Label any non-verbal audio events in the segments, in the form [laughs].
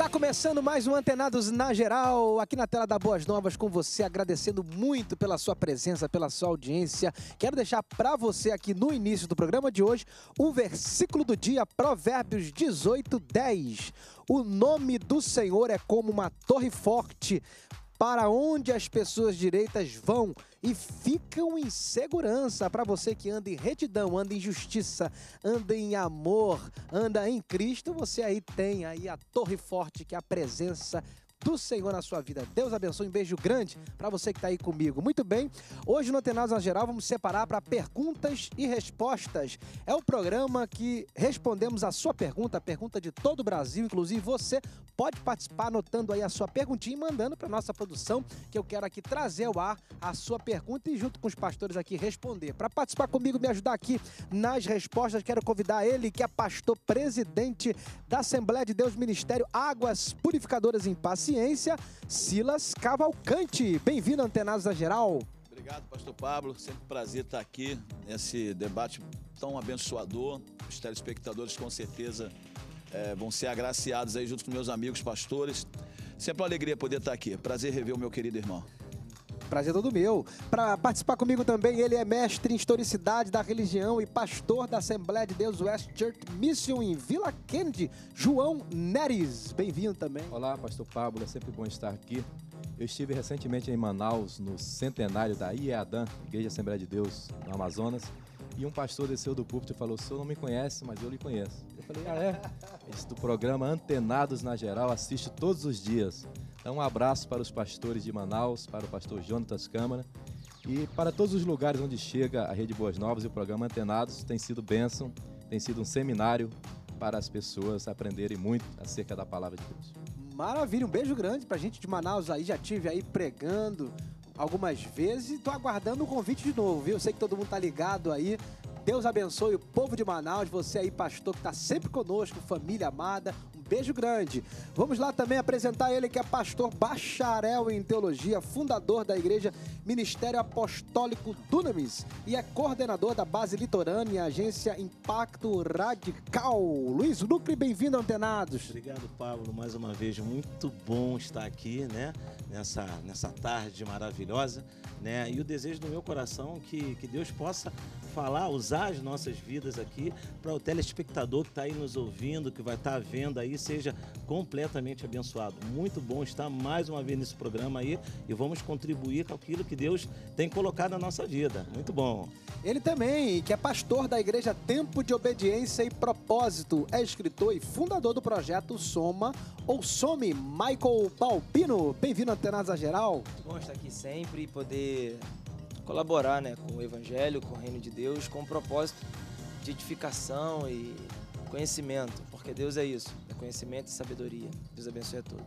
Tá começando mais um Antenados na Geral, aqui na tela da Boas Novas com você, agradecendo muito pela sua presença, pela sua audiência. Quero deixar para você aqui no início do programa de hoje o versículo do dia, Provérbios 18, 10. O nome do Senhor é como uma torre forte para onde as pessoas direitas vão e ficam em segurança. Para você que anda em retidão, anda em justiça, anda em amor, anda em Cristo, você aí tem aí a torre forte que é a presença do Senhor na sua vida. Deus abençoe, um beijo grande para você que está aí comigo. Muito bem, hoje no Atenas na Geral vamos separar para perguntas e respostas. É o programa que respondemos a sua pergunta, a pergunta de todo o Brasil, inclusive você pode participar anotando aí a sua perguntinha e mandando para nossa produção, que eu quero aqui trazer ao ar a sua pergunta e junto com os pastores aqui responder. Para participar comigo, me ajudar aqui nas respostas, quero convidar ele que é pastor presidente da Assembleia de Deus Ministério Águas Purificadoras em Passe Ciência, Silas Cavalcante. Bem-vindo, Antenados da Geral. Obrigado, pastor Pablo. Sempre um prazer estar aqui nesse debate tão abençoador. Os telespectadores com certeza é, vão ser agraciados aí junto com meus amigos pastores. Sempre uma alegria poder estar aqui. Prazer rever o meu querido irmão. Prazer é todo meu. Para participar comigo também, ele é mestre em historicidade da religião e pastor da Assembleia de Deus West Church Mission em Vila Kennedy, João Neres. Bem-vindo também. Olá, pastor Pablo, é sempre bom estar aqui. Eu estive recentemente em Manaus, no centenário da IEADAN, Igreja Assembleia de Deus no Amazonas, e um pastor desceu do púlpito e falou: O senhor não me conhece, mas eu lhe conheço. Eu falei: Ah, é? Esse do programa Antenados na Geral, assisto todos os dias. Então, um abraço para os pastores de Manaus, para o pastor Jonatas Câmara e para todos os lugares onde chega a Rede Boas Novas e o programa Antenados. Tem sido bênção, tem sido um seminário para as pessoas aprenderem muito acerca da palavra de Deus. Maravilha, um beijo grande para a gente de Manaus aí. Já tive aí pregando algumas vezes e estou aguardando o convite de novo, viu? Sei que todo mundo tá ligado aí. Deus abençoe o povo de Manaus, você aí, pastor, que está sempre conosco, família amada, Beijo grande. Vamos lá também apresentar ele que é pastor bacharel em teologia, fundador da igreja Ministério Apostólico Dunamis e é coordenador da base litorânea e agência Impacto Radical. Luiz Lucre, bem-vindo Antenados. Obrigado, Pablo, mais uma vez. Muito bom estar aqui, né? Nessa, nessa tarde maravilhosa, né? E o desejo do meu coração que, que Deus possa falar, usar as nossas vidas aqui para o telespectador que está aí nos ouvindo, que vai estar tá vendo aí seja completamente abençoado. Muito bom estar mais uma vez nesse programa aí e vamos contribuir com aquilo que Deus tem colocado na nossa vida. Muito bom. Ele também, que é pastor da igreja Tempo de Obediência e Propósito, é escritor e fundador do projeto Soma ou Some, Michael Palpino. Bem-vindo à Tenasa Geral. Muito bom estar aqui sempre e poder colaborar né, com o Evangelho, com o Reino de Deus, com o propósito de edificação e conhecimento, porque Deus é isso conhecimento e sabedoria. Deus abençoe a todos.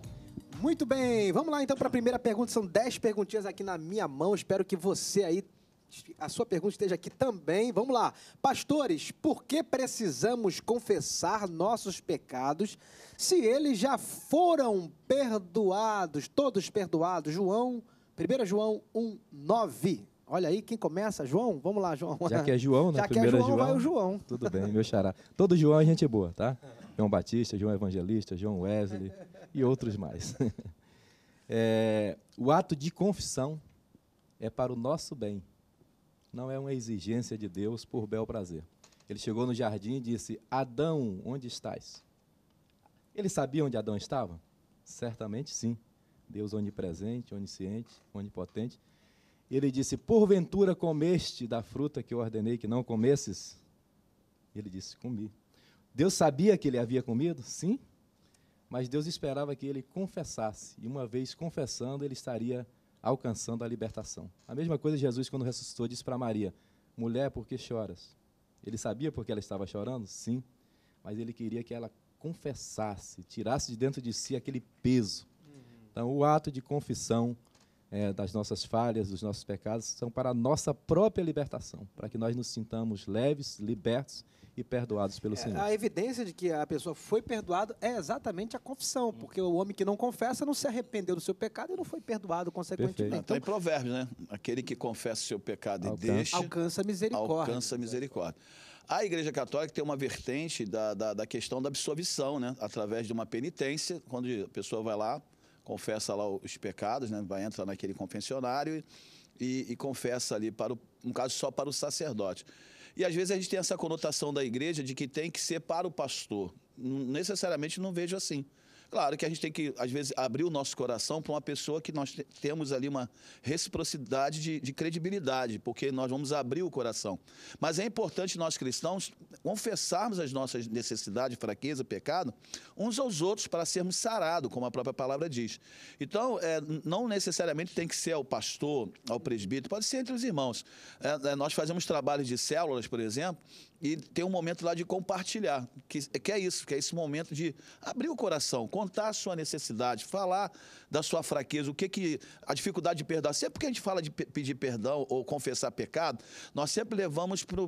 Muito bem, vamos lá então para a primeira pergunta. São dez perguntinhas aqui na minha mão. Espero que você aí, a sua pergunta esteja aqui também. Vamos lá. Pastores, por que precisamos confessar nossos pecados se eles já foram perdoados, todos perdoados? João, 1 João 1, 9. Olha aí quem começa, João. Vamos lá, João. Já que é João, né? [laughs] Já que é João, João, vai o João. Tudo bem, meu xará. Todo João é gente boa, tá? [laughs] João Batista, João Evangelista, João Wesley e outros mais. [laughs] É, o ato de confissão é para o nosso bem, não é uma exigência de Deus por bel prazer. Ele chegou no jardim e disse: Adão, onde estás? Ele sabia onde Adão estava? Certamente sim. Deus onipresente, onisciente, onipotente. Ele disse: Porventura comeste da fruta que eu ordenei que não comesses? Ele disse: Comi. Deus sabia que ele havia comido? Sim. Mas Deus esperava que ele confessasse. E uma vez confessando, ele estaria alcançando a libertação. A mesma coisa Jesus, quando ressuscitou, disse para Maria: Mulher, por que choras? Ele sabia porque ela estava chorando? Sim. Mas ele queria que ela confessasse, tirasse de dentro de si aquele peso. Então, o ato de confissão é, das nossas falhas, dos nossos pecados, são para a nossa própria libertação, para que nós nos sintamos leves, libertos e perdoados pelo é, Senhor. A evidência de que a pessoa foi perdoada é exatamente a confissão, hum. porque o homem que não confessa não se arrependeu do seu pecado e não foi perdoado consequentemente. Então, então, em Provérbios, né? Aquele que confessa o seu pecado alcança, e deixa alcança misericórdia. Alcança misericórdia. A Igreja Católica tem uma vertente da, da, da questão da absolvição, né? Através de uma penitência, quando a pessoa vai lá confessa lá os pecados, né? vai entrar naquele confessionário e, e confessa ali, para o, no caso só para o sacerdote. E às vezes a gente tem essa conotação da igreja de que tem que ser para o pastor. Necessariamente não vejo assim. Claro que a gente tem que, às vezes, abrir o nosso coração para uma pessoa que nós temos ali uma reciprocidade de, de, credibilidade, porque nós vamos abrir o coração. Mas é importante nós cristãos confessarmos as nossas necessidades, fraqueza, pecado, uns aos outros para sermos sarados, como a própria palavra diz. Então, é, não necessariamente tem que ser ao pastor, ao presbítero, pode ser entre os irmãos. É, é nós fazemos trabalhos de células, por exemplo, e ter um momento lá de compartilhar, que, que é isso, que é esse momento de abrir o coração, contar a sua necessidade, falar da sua fraqueza, o que que a dificuldade de perdoar. Sempre que a gente fala de pedir perdão ou confessar pecado, nós sempre levamos para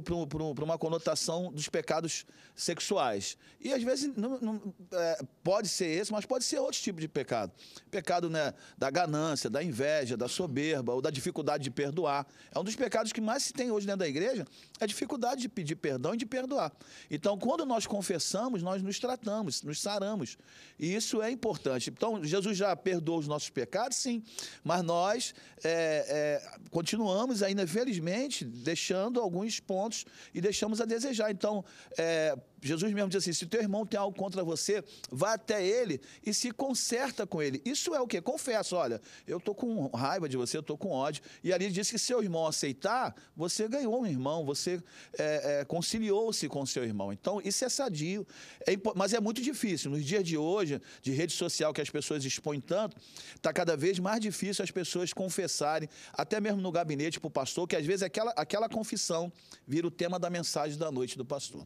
uma conotação dos pecados sexuais. E às vezes não, não, é, pode ser esse, mas pode ser outro tipo de pecado. Pecado né, da ganância, da inveja, da soberba ou da dificuldade de perdoar. É um dos pecados que mais se tem hoje dentro da igreja, é a dificuldade de pedir perdão perdão e de perdoar. Então, quando nós confessamos, nós nos tratamos, nos saramos. E isso é importante. Então, Jesus já perdoou os nossos pecados, sim, mas nós é, é, continuamos ainda, felizmente deixando alguns pontos e deixamos a desejar. Então, é, Jesus mesmo diz assim: se teu irmão tem algo contra você, vá até ele e se conserta com ele. Isso é o que? Confessa, olha, eu estou com raiva de você, eu estou com ódio. E ali diz que seu irmão aceitar, você ganhou um irmão, você é, é, conciliou-se com seu irmão. Então, isso é sadio. É, mas é muito difícil. Nos dias de hoje, de rede social que as pessoas expõem tanto, está cada vez mais difícil as pessoas confessarem, até mesmo no gabinete para o pastor, que às vezes aquela, aquela confissão vira o tema da mensagem da noite do pastor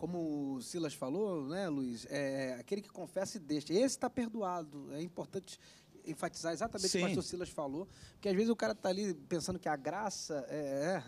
como o Silas falou, né, Luiz? É aquele que confessa e deixa. Esse está perdoado. É importante enfatizar exatamente Sim. o que o pastor Silas falou, porque às vezes o cara está ali pensando que a graça é.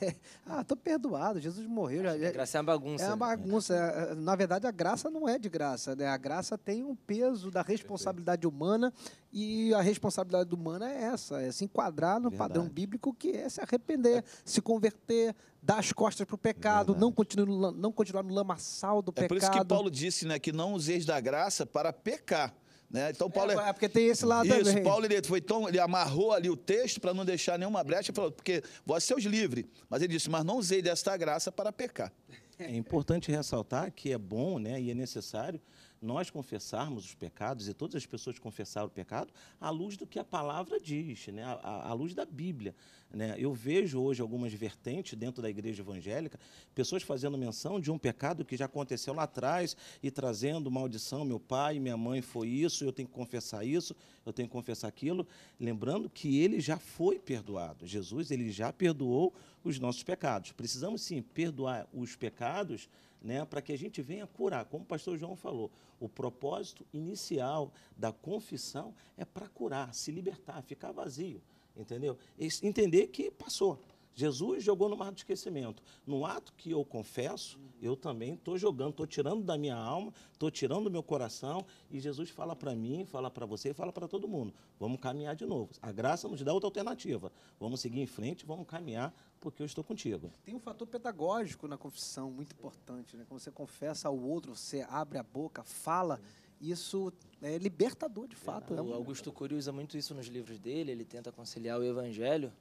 é, é [laughs] ah, estou perdoado, Jesus morreu. Já, a é, graça é uma bagunça. É uma né? bagunça. É, é, na verdade, a graça não é de graça, né? A graça tem um peso da responsabilidade humana e a responsabilidade humana é essa, é se enquadrar no Verdade. padrão bíblico que é se arrepender, é. se converter, dar as costas para o pecado, não continuar, não continuar no lamaçal do é pecado. É por isso que Paulo disse né, que não useis da graça para pecar. Né? Então é, Paulo é, é, porque tem esse lado isso, também. Paulo ele foi tão ele amarrou ali o texto para não deixar nenhuma brecha, falou porque vós seus livre, mas ele disse, mas não usei desta graça para pecar. É importante ressaltar que é bom, né, e é necessário nós confessarmos os pecados, e todas as pessoas confessaram o pecado, à luz do que a palavra diz, né? à, à luz da Bíblia. Né? Eu vejo hoje algumas vertentes dentro da igreja evangélica, pessoas fazendo menção de um pecado que já aconteceu lá atrás e trazendo maldição, meu pai, minha mãe foi isso, eu tenho que confessar isso, eu tenho que confessar aquilo, lembrando que ele já foi perdoado. Jesus, ele já perdoou os nossos pecados. Precisamos sim perdoar os pecados né, para que a gente venha curar. Como o pastor João falou, o propósito inicial da confissão é para curar, se libertar, ficar vazio, entendeu? Entender que passou. Jesus jogou no mar do esquecimento. No ato que eu confesso, eu também estou jogando, estou tirando da minha alma, estou tirando do meu coração, e Jesus fala para mim, fala para você, fala para todo mundo: vamos caminhar de novo. A graça nos dá outra alternativa. Vamos seguir em frente, vamos caminhar porque eu estou contigo. Tem um fator pedagógico na confissão muito importante, né? Quando você confessa ao outro, você abre a boca, fala, isso é libertador de fato. É, o Augusto Cury usa muito isso nos livros dele, ele tenta conciliar o evangelho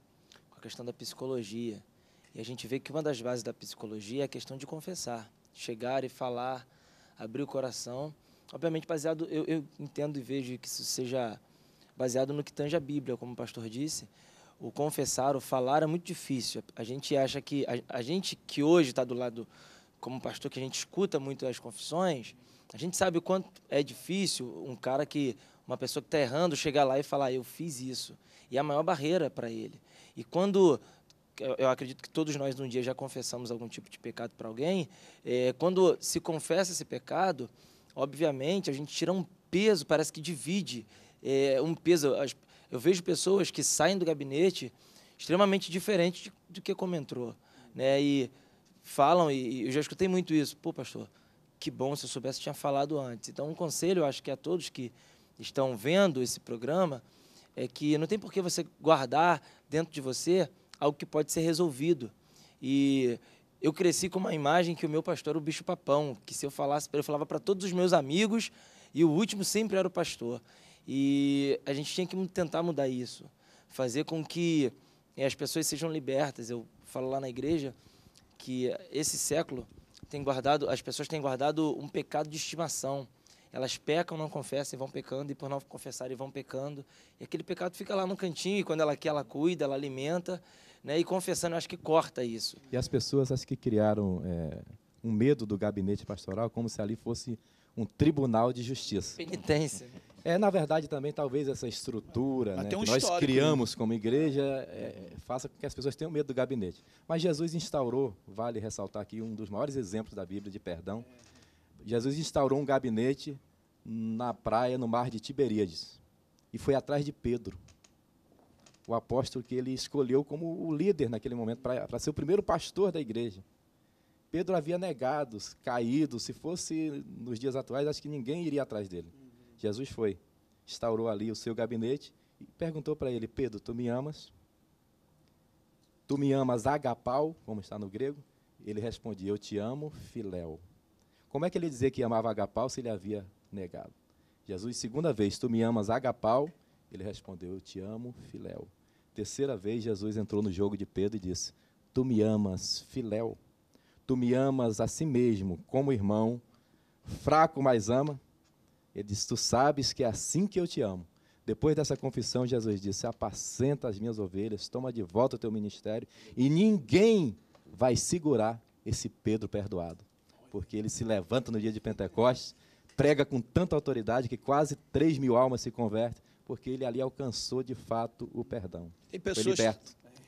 com a questão da psicologia. E a gente vê que uma das bases da psicologia é a questão de confessar, chegar e falar, abrir o coração. Obviamente baseado, eu, eu entendo e vejo que isso seja baseado no que tange a Bíblia, como o pastor disse, o confessar, o falar é muito difícil. A gente acha que a, a gente que hoje está do lado como pastor que a gente escuta muito as confissões, a gente sabe o quanto é difícil um cara que uma pessoa que está errando chegar lá e falar eu fiz isso e a maior barreira é para ele. E quando eu acredito que todos nós um dia já confessamos algum tipo de pecado para alguém. É, quando se confessa esse pecado, obviamente a gente tira um peso, parece que divide é, um peso. Eu vejo pessoas que saem do gabinete extremamente diferentes do que como entrou, né? E falam e eu já escutei muito isso. Pô, pastor, que bom se eu soubesse tinha falado antes. Então, um conselho, eu acho que a todos que estão vendo esse programa é que não tem por que você guardar dentro de você algo que pode ser resolvido. E eu cresci com uma imagem que o meu pastor era o bicho papão, que se eu falasse, eu falava para todos os meus amigos e o último sempre era o pastor. E a gente tinha que tentar mudar isso, fazer com que eh, as pessoas sejam libertas. Eu falo lá na igreja que esse século tem guardado, as pessoas têm guardado um pecado de estimação. Elas pecam, não confessam e vão pecando, e por não confessarem vão pecando. E aquele pecado fica lá no cantinho, e quando ela quer, ela cuida, ela alimenta. Né? E confessando, eu acho que corta isso. E as pessoas, acho que criaram é, um medo do gabinete pastoral, como se ali fosse um tribunal de justiça. Penitência. É, na verdade, também talvez essa estrutura né, um que nós né? criamos como igreja é, faça com que as pessoas tenham medo do gabinete. Mas Jesus instaurou, vale ressaltar aqui, um dos maiores exemplos da Bíblia de perdão. Jesus instaurou um gabinete na praia, no mar de Tiberíades. E foi atrás de Pedro, o apóstolo que ele escolheu como o líder naquele momento, para ser o primeiro pastor da igreja. Pedro havia negado, caído. Se fosse nos dias atuais, acho que ninguém iria atrás dele. Jesus foi, instaurou ali o seu gabinete e perguntou para ele: Pedro, tu me amas? Tu me amas agapau, como está no grego? Ele respondia: Eu te amo, filéu. Como é que ele dizia que amava agapau se ele havia negado? Jesus, segunda vez, tu me amas agapau? Ele respondeu: Eu te amo, filéu. Terceira vez, Jesus entrou no jogo de Pedro e disse: Tu me amas, filéu. Tu me amas a si mesmo, como irmão, fraco, mas ama. Ele disse Tu sabes que é assim que eu te amo. Depois dessa confissão, Jesus disse: Apacenta as minhas ovelhas, toma de volta o teu ministério, e ninguém vai segurar esse Pedro perdoado. Porque ele se levanta no dia de Pentecostes, prega com tanta autoridade que quase 3 mil almas se convertem, porque ele ali alcançou de fato o perdão. Tem pessoas,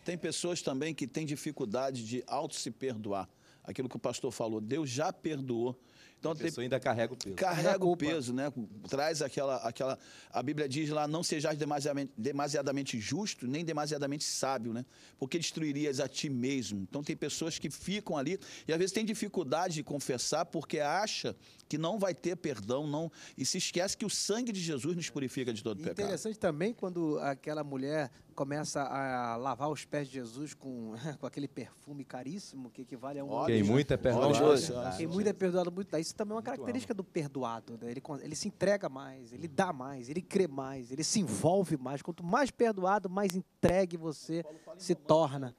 tem pessoas também que têm dificuldade de auto se perdoar. Aquilo que o pastor falou, Deus já perdoou então, a pessoa tem... ainda carrega o peso. Carrega o peso, né? Traz aquela, aquela. A Bíblia diz lá: não sejas demasiadamente, demasiadamente justo, nem demasiadamente sábio, né? Porque destruirias a ti mesmo. Então, tem pessoas que ficam ali e às vezes tem dificuldade de confessar porque acha que não vai ter perdão, não. E se esquece que o sangue de Jesus nos purifica de todo e pecado. Interessante também quando aquela mulher começa a lavar os pés de Jesus com, [laughs] com aquele perfume caríssimo que equivale a um. Quem muito é perdoado. Quem muito é perdoado, muito Isso também é uma característica do perdoado. Né? Ele, ele se entrega mais, ele dá mais, ele crê mais, ele se envolve mais. Quanto mais perdoado, mais entregue você se torna. Né?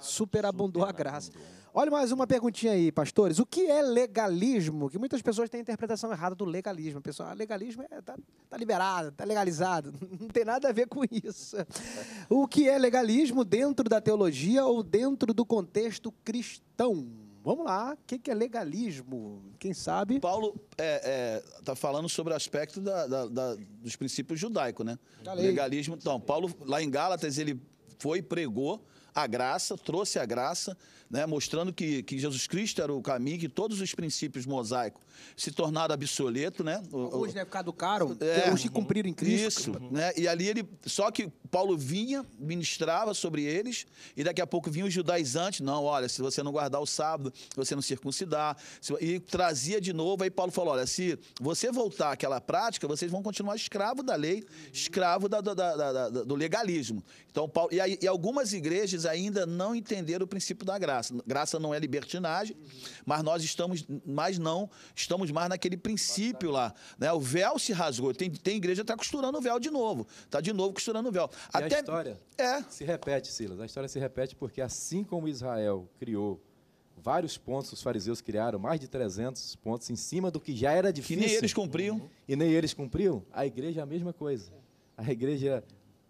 superabundou a graça. Olha mais uma perguntinha aí, pastores. O que é legalismo? Que muitas pessoas têm a interpretação errada do legalismo. Pessoal, ah, legalismo é, tá, tá liberado, tá legalizado. [laughs] Não tem nada a ver com isso. O que é legalismo dentro da teologia ou dentro do contexto cristão? Vamos lá, o que, é legalismo? Quem sabe? Paulo está é, é, tá falando sobre o aspecto da, da, da, dos princípios judaicos, né? Legalismo. Então, Paulo, lá em Gálatas, ele foi, pregou a graça, trouxe a graça, né, mostrando que, que Jesus Cristo era o caminho, que todos os princípios mosaicos se tornaram obsoleto, né? Hoje, né? Por causa do caro, é, hoje que cumpriram em Cristo. Isso, uhum. né? E ali ele. Só que Paulo vinha, ministrava sobre eles, e daqui a pouco vinha os judaizantes. Não, olha, se você não guardar o sábado, você não circuncidar. E trazia de novo. Aí Paulo falou: olha, se você voltar àquela prática, vocês vão continuar escravo da lei, escravo da, da, da, do legalismo. Então, Paulo, e, aí, e algumas igrejas ainda não entenderam o princípio da graça. Graça não é libertinagem, mas nós estamos, mas não estamos estamos mais naquele princípio lá. Né? O véu se rasgou. Tem, tem igreja que está costurando o véu de novo. Está de novo costurando o véu. E Até... a história é. se repete, Silas. A história se repete porque assim como Israel criou vários pontos os fariseus criaram, mais de 300 pontos em cima do que já era difícil. Que nem eles cumpriam. E nem eles cumpriam. A igreja é a mesma coisa. A igreja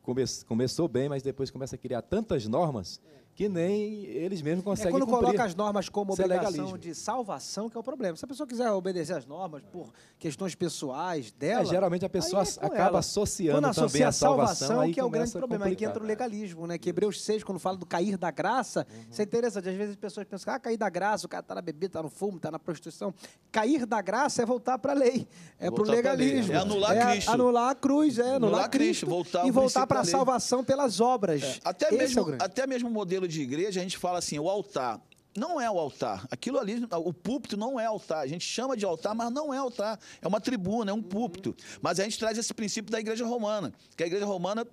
come começou bem, mas depois começa a criar tantas normas que nem eles mesmos é conseguem é quando cumprir. coloca as normas como obrigação legalismo de salvação que é o problema. Se a pessoa quiser obedecer as normas por questões pessoais dela, é, geralmente a pessoa é acaba ela. associando também a salvação, salvação que é o grande problema, aí que entra o né? legalismo, né? Que Hebreus 6 quando fala do cair da graça, uhum. isso é interessante. Às vezes as pessoas pensam: "Ah, cair da graça, o cara tá na bebida, tá no fumo, tá na prostituição". Cair da graça é voltar para a lei, é para o é. legalismo. É anular é Cristo. Anular a cruz, é anular, anular Cristo, Cristo voltar e voltar para a salvação pelas obras. É. Até mesmo até mesmo o modelo de igreja, a gente fala assim, o altar não é o altar. Aquilo ali, o púlpito não é altar. A gente chama de altar, mas não é altar. É uma tribuna, é um púlpito. Mas a gente traz esse princípio da Igreja Romana, que a Igreja Romana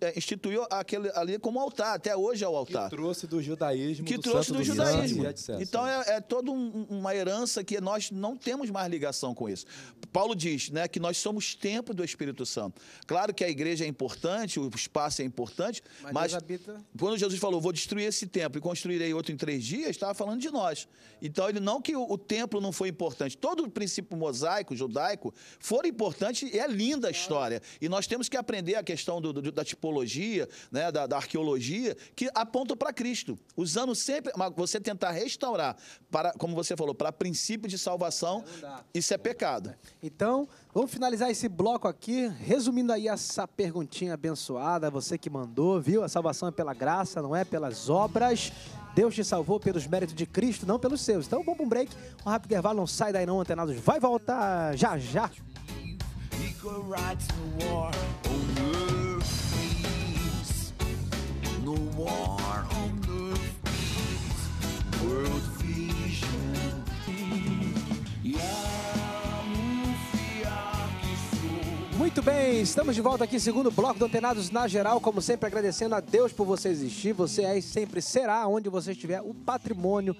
eh, instituiu aquele ali como altar. Até hoje é o altar. Que trouxe do judaísmo. Que do trouxe do, do judaísmo. É então é, é toda um, uma herança que nós não temos mais ligação com isso. Paulo diz, né, que nós somos templo do Espírito Santo. Claro que a igreja é importante, o espaço é importante, mas, mas habita... quando Jesus falou, vou destruir esse templo e construirei outro em três dias, tá? estava falando de nós. Então, ele não que o, o templo não foi importante. Todo o princípio mosaico, judaico, foi importante e é linda a história. E nós temos que aprender a questão do, do, da tipologia, né, da, da arqueologia, que aponta para Cristo. Usando sempre, você tentar restaurar, para, como você falou, para princípio de salvação, é isso é pecado. Então, vamos finalizar esse bloco aqui, resumindo aí essa perguntinha abençoada, você que mandou, viu? A salvação é pela graça, não é pelas obras. Deus te salvou pelos méritos de Cristo, não pelos seus. Então vamos para um break, um rápido intervalo, não sai daí não, antenados. Vai voltar já já. world Muito bem, estamos de volta aqui, segundo bloco do Antenados na Geral. Como sempre, agradecendo a Deus por você existir. Você é e sempre será, onde você estiver, o patrimônio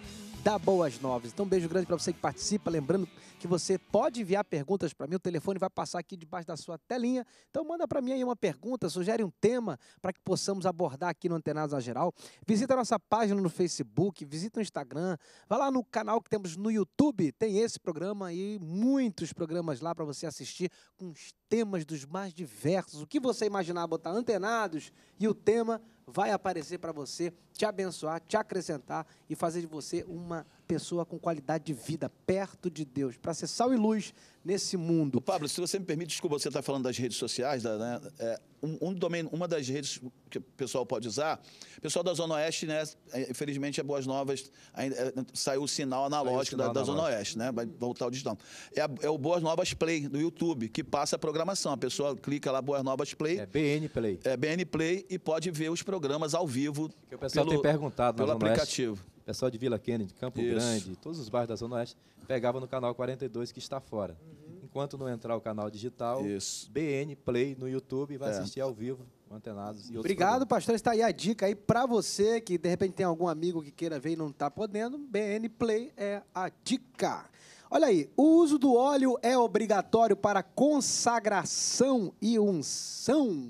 da Boas Novas. Então, um beijo grande para você que participa. Lembrando que você pode enviar perguntas para mim. O telefone vai passar aqui debaixo da sua telinha. Então, manda para mim aí uma pergunta, sugere um tema para que possamos abordar aqui no Antenados na Geral. Visita a nossa página no Facebook, visita o Instagram, vai lá no canal que temos no YouTube. Tem esse programa e muitos programas lá para você assistir com os temas dos mais diversos. O que você imaginar botar antenados e o tema vai aparecer para você, te abençoar, te acrescentar e fazer de você uma pessoa com qualidade de vida perto de Deus, para ser sal e luz nesse mundo. Pablo, se você me permite, desculpa, você está falando das redes sociais, da, né? É, um, um domínio, uma das redes que o pessoal pode usar, o pessoal da Zona Oeste, né? É, infelizmente, é Boas Novas ainda, é, saiu o sinal analógico o sinal da, da Zona Oeste, né? Vai voltar o digital. É, é, o Boas Novas Play do YouTube, que passa a programação. A pessoa clica lá Boas Novas Play. É BN Play. É BN Play e pode ver os programas ao vivo. Que o pessoal pelo, tem perguntado pelo aplicativo. Oeste pessoal de Vila Kennedy, Campo Isso. Grande, todos os bairros da Zona Oeste, pegava no canal 42 que está fora. Uhum. Enquanto não entrar o canal digital, Isso. BN Play no YouTube vai é. assistir ao vivo, antenados e Obrigado, pastor. Está aí a dica aí para você que de repente tem algum amigo que queira ver e não está podendo. BN Play é a dica. Olha aí, o uso do óleo é obrigatório para consagração e unção.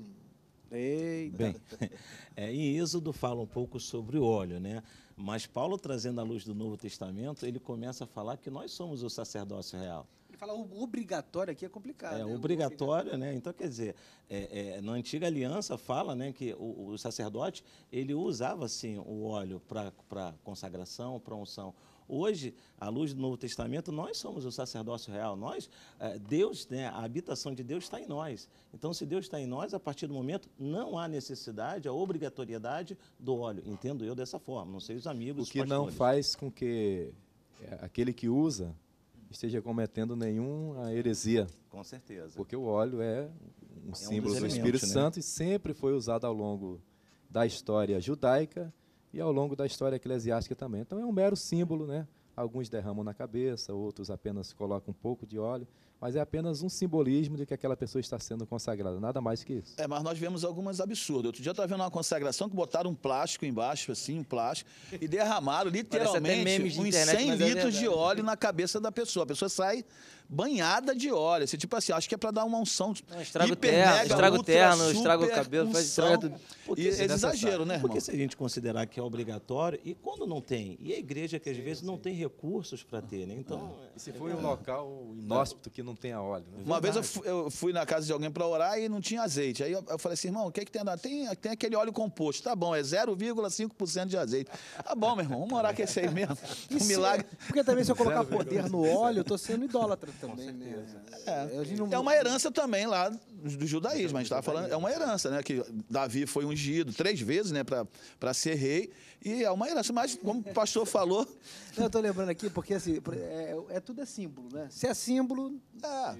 Eita. Bem, [laughs] é, em Êxodo fala um pouco sobre o óleo, né? Mas Paulo, trazendo a luz do Novo Testamento, ele começa a falar que nós somos o sacerdócio real. Ele fala obrigatório aqui é complicado. É, né? obrigatório, né? Então, quer dizer, é, é, na antiga aliança fala né, que o, o sacerdote ele usava assim, o óleo para consagração, para unção. Hoje, à luz do Novo Testamento, nós somos o sacerdócio real. Nós, é, Deus, né, a habitação de Deus está em nós. Então, se Deus está em nós, a partir do momento, não há necessidade, a obrigatoriedade do óleo. Entendo eu dessa forma, não sei os amigos. O que não faz com que é, aquele que usa esteja cometendo nenhuma heresia. Com certeza. Porque o óleo é um, é um símbolo do Espírito né? Santo e sempre foi usado ao longo da história judaica e ao longo da história eclesiástica também. Então é um mero símbolo, né? Alguns derramam na cabeça, outros apenas colocam um pouco de óleo, mas é apenas um simbolismo de que aquela pessoa está sendo consagrada, nada mais que isso. É, mas nós vemos algumas absurdas. Outro dia eu estava vendo uma consagração que botaram um plástico embaixo, assim, um plástico, e derramaram literalmente uns internet, 100 é litros é de óleo na cabeça da pessoa. A pessoa sai banhada de óleo. Você, assim, tipo assim, acho que é pra dar uma unção. Não, o terno, estrago o terno, o cabelo, faz estrago. tudo. E, é exagero, né, irmão? Porque se a gente considerar que é obrigatório, e quando não tem? E a igreja que às sim, vezes sim. não tem recursos para ter, né? Então. Ah, se for é, um local inóspito que não tenha óleo. Né? Uma vez eu fui na casa de alguém para orar e não tinha azeite. Aí eu falei assim, irmão, o que é que tem lá? Tem, tem aquele óleo composto. Tá bom, é 0,5% de azeite. Tá bom, meu irmão, vamos orar com esse aí mesmo. Um milagre. Porque também se eu colocar poder no óleo, eu tô sendo idólatra também, né? É. Não... é uma herança também lá do judaísmo. Então, a gente estava falando, é uma herança, né? Que Davi foi ungido três vezes, né, para ser rei. E é uma herança. Mas, como o pastor [laughs] falou. Não, eu estou lembrando aqui, porque assim, é, é, tudo é símbolo, né? Se é símbolo,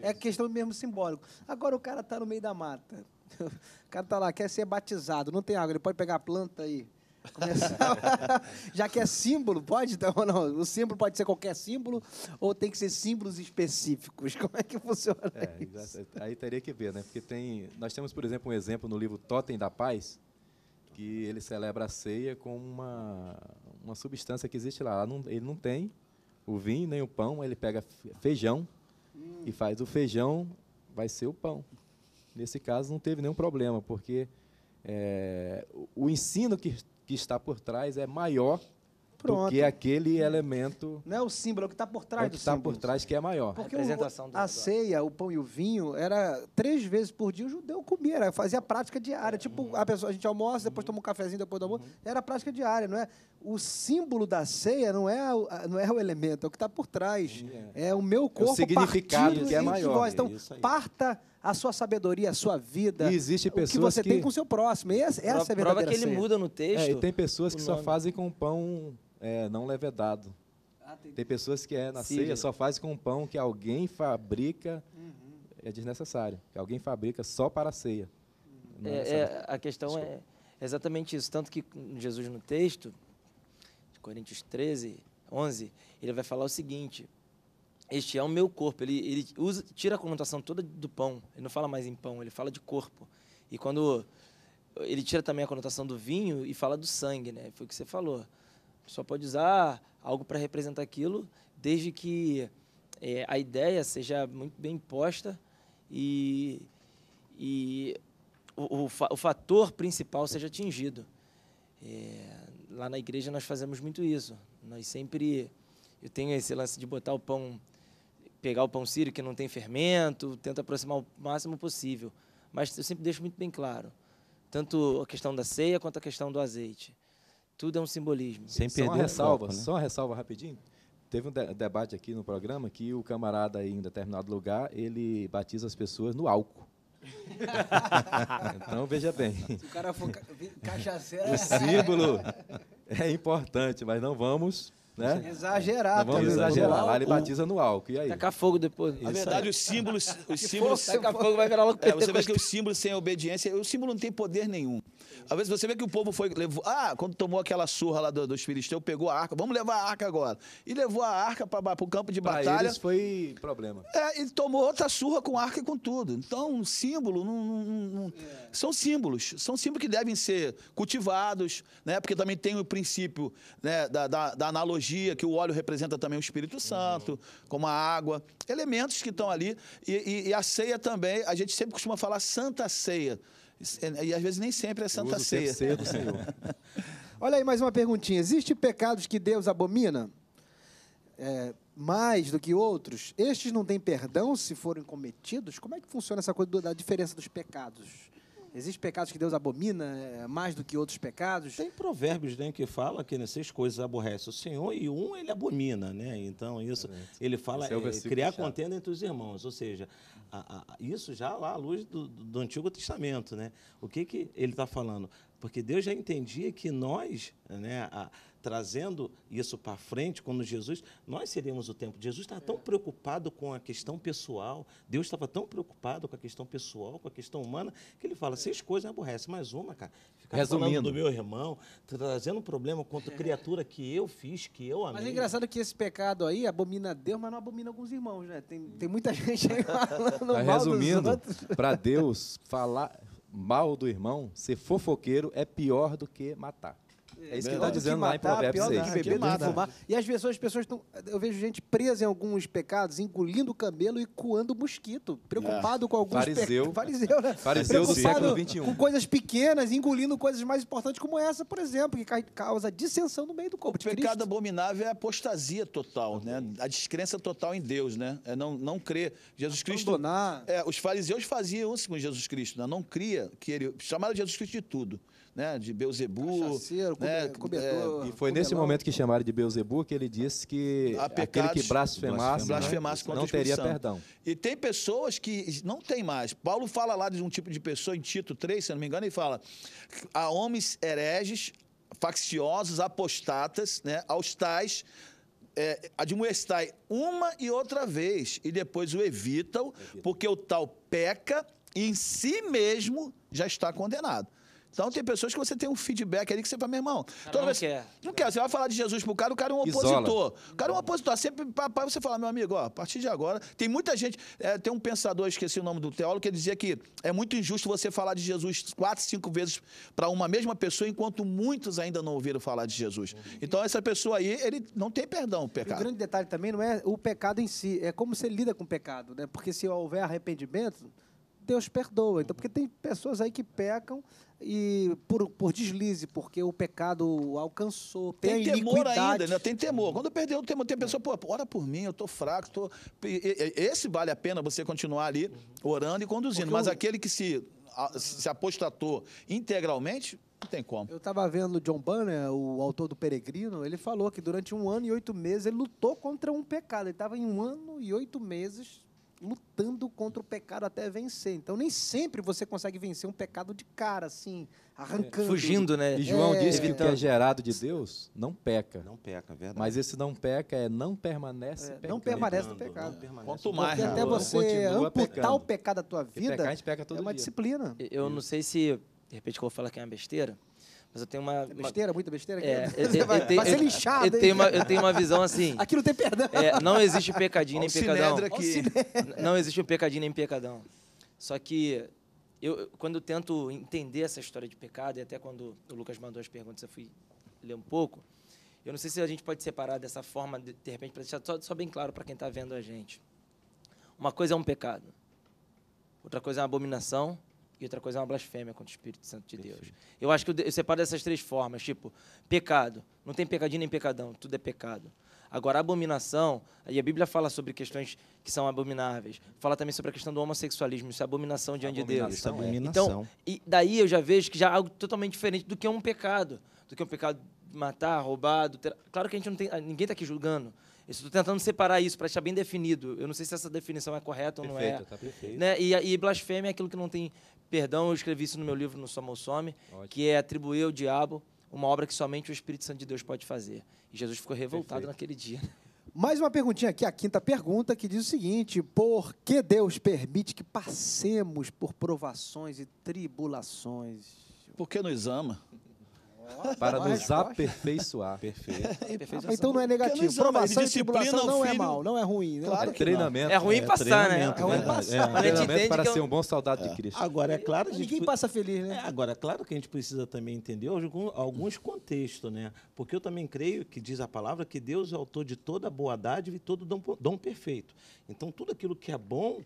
é, é questão mesmo simbólico. Agora o cara está no meio da mata. [laughs] O cara está lá, quer ser batizado, não tem água, ele pode pegar a planta aí. E [laughs] Já que é símbolo, pode então não? O símbolo pode ser qualquer símbolo ou tem que ser símbolos específicos? Como é que funciona é, isso? Aí teria que ver, né? Porque tem, nós temos, por exemplo, um exemplo no livro Totem da Paz, que ele celebra a ceia com uma, uma substância que existe lá. ele não tem o vinho nem o pão, ele pega feijão hum. e faz o feijão, vai ser o pão. Nesse caso, não teve nenhum problema, porque... É, o ensino que que está por trás é maior Pronto. do que aquele elemento. Não é o símbolo, é o que está por trás é do tá símbolo. que está por trás que é maior. Porque a, o, a ceia, o pão e o vinho, era três vezes por dia o judeu comia, era, fazia prática diária. É. Tipo, a, pessoa, a gente almoça, depois toma um cafezinho depois do almoço, uhum. era prática diária, não é? O símbolo da ceia não é, a, não é o elemento, é o que está por trás. É. é o meu é corpo o significado que é maior. Então, parta a sua sabedoria, a sua vida, e existe pessoas o que você que... tem com o seu próximo. E essa, é a verdadeira prova que ele ceia. muda no texto. É, e tem pessoas que só fazem com pão é, não levedado. Ah, tem... pessoas que é na Sim, ceia só fazem com pão que alguém fabrica. Uhum. É desnecessário. Que alguém fabrica só para a ceia. É, é, é a questão é exatamente isso. Tanto que Jesus no texto, de Coríntios 13, 11, ele vai falar o seguinte: este é o meu corpo. Ele, ele usa, tira a conotação toda do pão. Ele não fala mais em pão, ele fala de corpo. E quando ele tira também a conotação do vinho e fala do sangue, né? Foi o que você falou. Só pode usar algo para representar aquilo, desde que é, a ideia seja muito bem posta e, e o, o, o fator principal seja atingido. É, lá na igreja nós fazemos muito isso. Nós sempre eu tenho esse lance de botar o pão pegar o pão sírio que não tem fermento, tento aproximar o máximo possível. Mas eu sempre deixo muito bem claro, tanto a questão da ceia quanto a questão do azeite. Tudo é um simbolismo. Sem perder só uma ressalva, né? só ressalva rapidinho. Teve um de debate aqui no programa que o camarada aí, em determinado lugar, ele batiza as pessoas no álcool. [laughs] então veja bem. Se o cara for ca cachaceiro, o símbolo é importante, mas não vamos né? É tá exagerar, vamos exagerar. Lá ele batiza no álcool. E aí? Taca fogo depois. Na verdade, os símbolos. [laughs] Os símbolos. Tacar fogo vai virar logo é, Você vê que os símbolos sem obediência. O símbolo não tem poder nenhum. Às vezes você vê que o povo foi. Levou, ah, quando tomou aquela surra lá do, dos filisteus, pegou a arca, vamos levar a arca agora. E levou a arca para o campo de pra batalha. Eles foi problema. É, e tomou outra surra com a arca e com tudo. Então, um símbolo não. é. São símbolos. São símbolos que devem ser cultivados, né? Porque também tem o princípio né, da, da, da analogia, que o óleo representa também o Espírito uhum. Santo, uhum. como a água. Elementos que estão ali. E, e, e a ceia também, a gente sempre costuma falar santa ceia. É, e às vezes nem sempre é Santa Ceia. Cedo, [laughs] Senhor. Olha aí mais uma perguntinha. Existem pecados que Deus abomina? É, mais do que outros? Estes não têm perdão se forem cometidos? Como é que funciona essa coisa da diferença dos pecados? Existem pecados que Deus abomina é, mais do que outros pecados? Tem provérbios né, que fala que né, seis coisas aborrece o Senhor e um ele abomina, né? Então isso é Exatamente. ele fala é é, criar contenda entre os irmãos, ou seja, a, a, isso já lá à luz do, do Antigo Testamento, né? O que que ele está falando? Porque Deus já entendia que nós, né, a, trazendo isso para frente, quando Jesus, nós seremos o tempo Jesus estava tão é. preocupado com a questão pessoal, Deus estava tão preocupado com a questão pessoal, com a questão humana, que ele fala, seis coisas aborrece, mais uma, cara. Ficar Resumindo. falando do meu irmão, trazendo um problema contra criatura que eu fiz, que eu amei. Mas é engraçado que esse pecado aí abomina Deus, mas não abomina alguns irmãos, né? Tem, tem muita [laughs] gente aí falando tá mal Resumindo, para Deus, falar mal do irmão, ser fofoqueiro é pior do que matar. É isso que né? ele está tá dizendo lá em Provérbios 6. Tem que beber, tem que fumar. E às vezes as pessoas estão... Eu vejo gente presa em alguns pecados, engolindo o camelo e coando mosquito, preocupado é. com alguns fariseu. pecados. Fariseu. Né? Fariseu do século XXI. com coisas pequenas, engolindo coisas mais importantes como essa, por exemplo, que causa dissensão no meio do corpo o de pecado abominável é a apostasia total, né? A descrença total em Deus, né? É não, não crer. Jesus Cristo... Abandonar. É, os fariseus faziam isso com Jesus Cristo, né? Não cria que ele... Chamaram Jesus Cristo de tudo, né? De Beuzebu, né? É, é, cobertor. É, e foi nesse momento que chamaram de Beuzebu que ele disse que aquele que blasfemasse, né, blasfemasse não, não teria perdão. E tem pessoas que não tem mais. Paulo fala lá de um tipo de pessoa em Tito 3, se não me engano, e fala: a homens hereges, facciosos, apostatas, né, aos tais é, admoestai uma e outra vez, e depois o evitam, porque o tal peca e em si mesmo já está condenado. Então tem pessoas que você tem um feedback ali que você fala, meu irmão, toda não vez. Quer. Não né? quer, você vai falar de Jesus pro cara, o cara é um opositor. Isola. O cara é um opositor. Sempre para você fala, meu amigo, ó, a partir de agora, tem muita gente. É, tem um pensador, esqueci o nome do teólogo, que dizia que é muito injusto você falar de Jesus quatro, cinco vezes para uma mesma pessoa, enquanto muitos ainda não ouviram falar de Jesus. Então essa pessoa aí, ele não tem perdão o pecado. E o grande detalhe também não é o pecado em si, é como você lida com o pecado, né? Porque se houver arrependimento Deus perdoa. Então, porque tem pessoas aí que pecam e por, por deslize, porque o pecado alcançou. Tem, tem temor ainda, né? Tem temor. Quando perdeu o temor, tem é. pessoa, pô, ora por mim, eu tô fraco, tô... Esse vale a pena você continuar ali uhum. orando e conduzindo. Porque Mas aquele que se, se apostatou integralmente, não tem como. Eu estava vendo o John Banner, o autor do Peregrino, ele falou que durante um ano e oito meses ele lutou contra um pecado. Ele estava em um ano e oito meses lutando contra o pecado até vencer. Então nem sempre você consegue vencer um pecado de cara, assim, arrancando. É, fugindo, né? E João é, diz que o que é gerado de Deus não peca. Não peca, é verdade. Mas esse não peca é não permanece é, pecando. Não permanece no pecado. Não permanece. Quanto mais, Porque até né? você amputar pecando. o pecado da tua vida, pecar, a gente peca é todo é uma dia. disciplina. Eu não sei se, de repente, eu vou falar que é uma besteira, mas eu tenho uma. É besteira, uma... muita besteira? É, [laughs] vai, vai ser lixado. Eu, tenho uma, eu tenho uma visão assim. [laughs] Aqui não tem perdão. É, não existe pecadinho nem pecadão. Aqui. Não existe um pecadinho nem pecadão. Só que eu, quando eu tento entender essa história de pecado, e até quando o Lucas mandou as perguntas, eu fui ler um pouco. Eu não sei se a gente pode separar dessa forma, de, de repente, para deixar só, só bem claro para quem está vendo a gente. Uma coisa é um pecado, outra coisa é uma abominação, e outra coisa é uma blasfêmia contra o Espírito Santo de Perfeito. Deus. Eu acho que eu separo dessas três formas, tipo, pecado, não tem pecadinho nem pecadão, tudo é pecado. Agora, abominação, aí a Bíblia fala sobre questões que são abomináveis, fala também sobre a questão do homossexualismo, isso é abominação diante abominação, de Deus. É então, abominação. Então, e daí eu já vejo que já é algo totalmente diferente do que é um pecado, do que é um pecado matar, roubado. Ter... Claro que a gente não tem, ninguém está aqui julgando. Eu estou tentando separar isso para deixar bem definido. Eu não sei se essa definição é correta perfeito, ou não é. Tá perfeito. Né? E, e blasfêmia é aquilo que não tem Perdão, eu escrevi isso no meu livro No Somos ou Some, Ótimo. que é atribuir ao diabo uma obra que somente o Espírito Santo de Deus pode fazer. E Jesus ficou revoltado Perfeito. naquele dia. [laughs] Mais uma perguntinha aqui, a quinta pergunta, que diz o seguinte: Por que Deus permite que passemos por provações e tribulações? Porque nos ama para nos aperfeiçoar. Perfeito. Ah, então não é negativo. Não Provação e tribulação não é mal, não é ruim. Né? Claro é treinamento. É ruim né? É passar, né? É ruim né? passar. É, é, treinamento para ser um bom soldado de Cristo. Agora, é claro... Gente... Ninguém passa feliz, né? É, agora, é claro que a gente precisa também entender alguns contextos, né? Porque eu também creio que diz a palavra que Deus é autor de toda boa dádiva e todo dom, dom perfeito. Então, tudo aquilo que é bom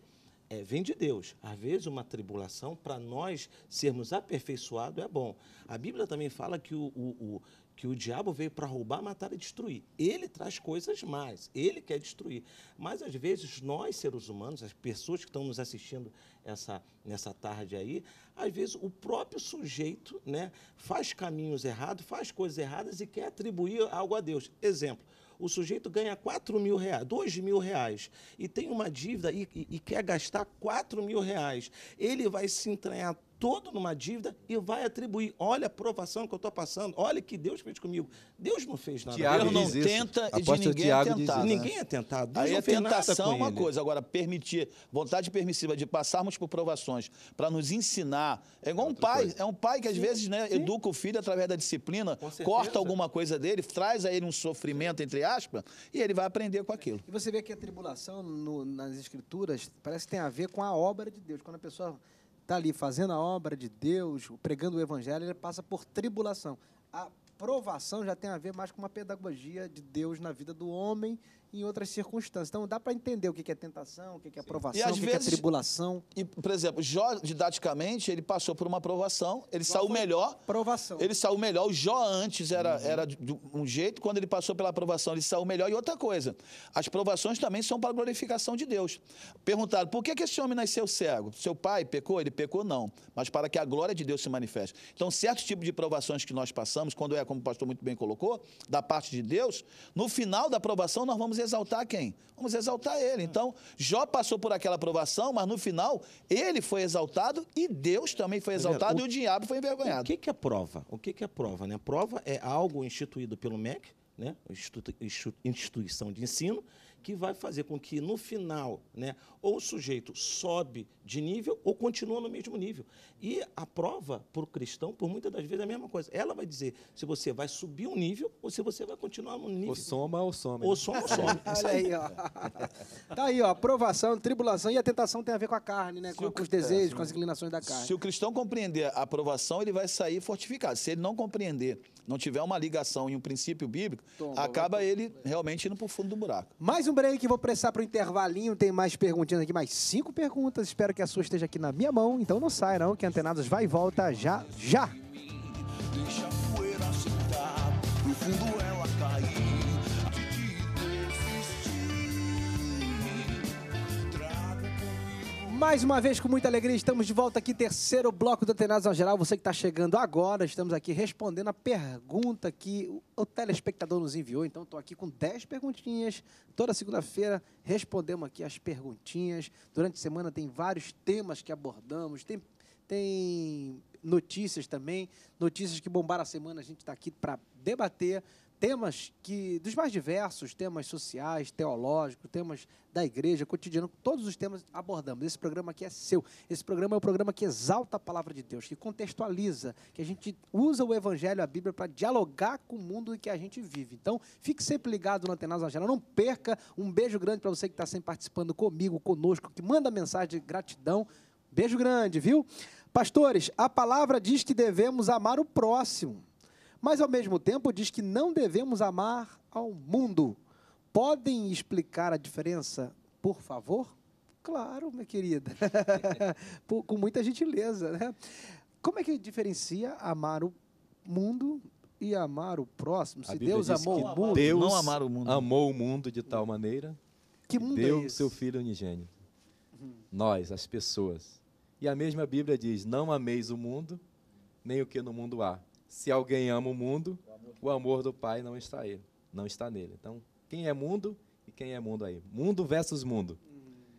é, vem de Deus. Às vezes, uma tribulação, para nós sermos aperfeiçoados, é bom. A Bíblia também fala que o, o, o que o diabo veio para roubar, matar e destruir. Ele traz coisas mais, ele quer destruir. Mas às vezes nós, seres humanos, as pessoas que estão nos assistindo essa, nessa tarde aí, às vezes o próprio sujeito né, faz caminhos errados, faz coisas erradas e quer atribuir algo a Deus. Exemplo, o sujeito ganha 4 mil reais, 2 mil reais, e tem uma dívida e, e, e quer gastar 4 mil reais, ele vai se entranhar todo numa dívida e vai atribuir. Olha a provação que eu estou passando, olha que Deus fez comigo. Deus não fez nada. Tiago Deus não isso. tenta e de ninguém é Tiago é tentado. Né? Ninguém é tentado. Deus Aí é a tentação é uma ele. coisa. Agora, permitir, vontade permissiva de passarmos por provações para nos ensinar. É igual Outra um pai. Coisa. É um pai que às sim, vezes né, educa o filho através da disciplina, corta alguma coisa dele, traz a ele um sofrimento, entre aspas, e ele vai aprender com aquilo. E você vê que a tribulação no, nas escrituras parece que tem a ver com a obra de Deus. Quando a pessoa está ali fazendo a obra de Deus, pregando o evangelho, ele passa por tribulação. A provação já tem a ver mais com uma pedagogia de Deus na vida do homem em outras circunstâncias. Então dá para entender o que é tentação, o que é aprovação o que, é vezes, é tribulação. E, por exemplo, Jó, didaticamente, ele passou por uma aprovação ele Jó saiu melhor. Provação. Ele saiu melhor. O Jó antes era, uhum. era de um jeito, quando ele passou pela aprovação ele saiu melhor. E outra coisa, as provações também são para a glorificação de Deus. Perguntaram, por que, que esse homem nasceu cego? Seu pai pecou? Ele pecou, não. Mas para que a glória de Deus se manifeste. Então, certos tipos de provações que nós passamos, quando é, como o pastor muito bem colocou, da parte de Deus, no final da provação nós vamos exaltar quem? Vamos exaltar ele. Então, Jó passou por aquela aprovação, mas no final ele foi exaltado e Deus também foi exaltado o, e o diabo foi envergonhado. O que, que é prova? O que, que é prova? Né? Prova é algo instituído pelo MEC, né? instituição de ensino, que vai fazer com que, no final, né, ou o sujeito sobe de nível ou continua no mesmo nível. E a prova para o cristão, por muitas das vezes, é a mesma coisa. Ela vai dizer se você vai subir um nível ou se você vai continuar no nível. Ou soma ou soma. Né? Ou soma ou soma. [laughs] Olha aí, ó. [laughs] tá aí, ó. Aprovação, tribulação e a tentação tem a ver com a carne, né? Com, com os é, desejos, com as inclinações da carne. Se o cristão compreender a aprovação, ele vai sair fortificado. Se ele não compreender não tiver uma ligação em um princípio bíblico, Tom, acaba ele realmente indo para o fundo do buraco. Mais um break, vou prestar para o intervalinho. Tem mais perguntinhas aqui, mais cinco perguntas. Espero que a sua esteja aqui na minha mão. Então não sai não, que Antenados vai e volta já, já. Deixa a poeira sentar, fundo é mais uma vez, com muita alegria, estamos de volta aqui, terceiro bloco do Atenas ao Geral. Você que está chegando agora, estamos aqui respondendo a pergunta que o telespectador nos enviou. Então, estou aqui com 10 perguntinhas. Toda segunda-feira respondemos aqui as perguntinhas. Durante a semana tem vários temas que abordamos, tem, tem notícias também, notícias que bombaram a semana, a gente está aqui para debater temas que dos mais diversos, temas sociais, teológicos, temas da igreja, cotidiano, todos os temas abordamos. Esse programa aqui é seu. Esse programa é o um programa que exalta a palavra de Deus, que contextualiza, que a gente usa o evangelho, a Bíblia para dialogar com o mundo em que a gente vive. Então, fique sempre ligado no Antenas Agenda, não perca. Um beijo grande para você que está sempre participando comigo, conosco, que manda mensagem de gratidão. Beijo grande, viu? Pastores, a palavra diz que devemos amar o próximo. Mas, ao mesmo tempo, diz que não devemos amar ao mundo. Podem explicar a diferença, por favor? Claro, minha querida. [laughs] Com muita gentileza. Né? Como é que diferencia amar o mundo e amar o próximo? Se Deus amou o mundo. Deus não amar o mundo. amou o mundo de tal maneira que, que é deu é seu filho unigênito. Uhum. Nós, as pessoas. E a mesma Bíblia diz: Não ameis o mundo, nem o que no mundo há se alguém ama o mundo, o amor do Pai não está ele, não está nele. Então, quem é mundo e quem é mundo aí? Mundo versus mundo.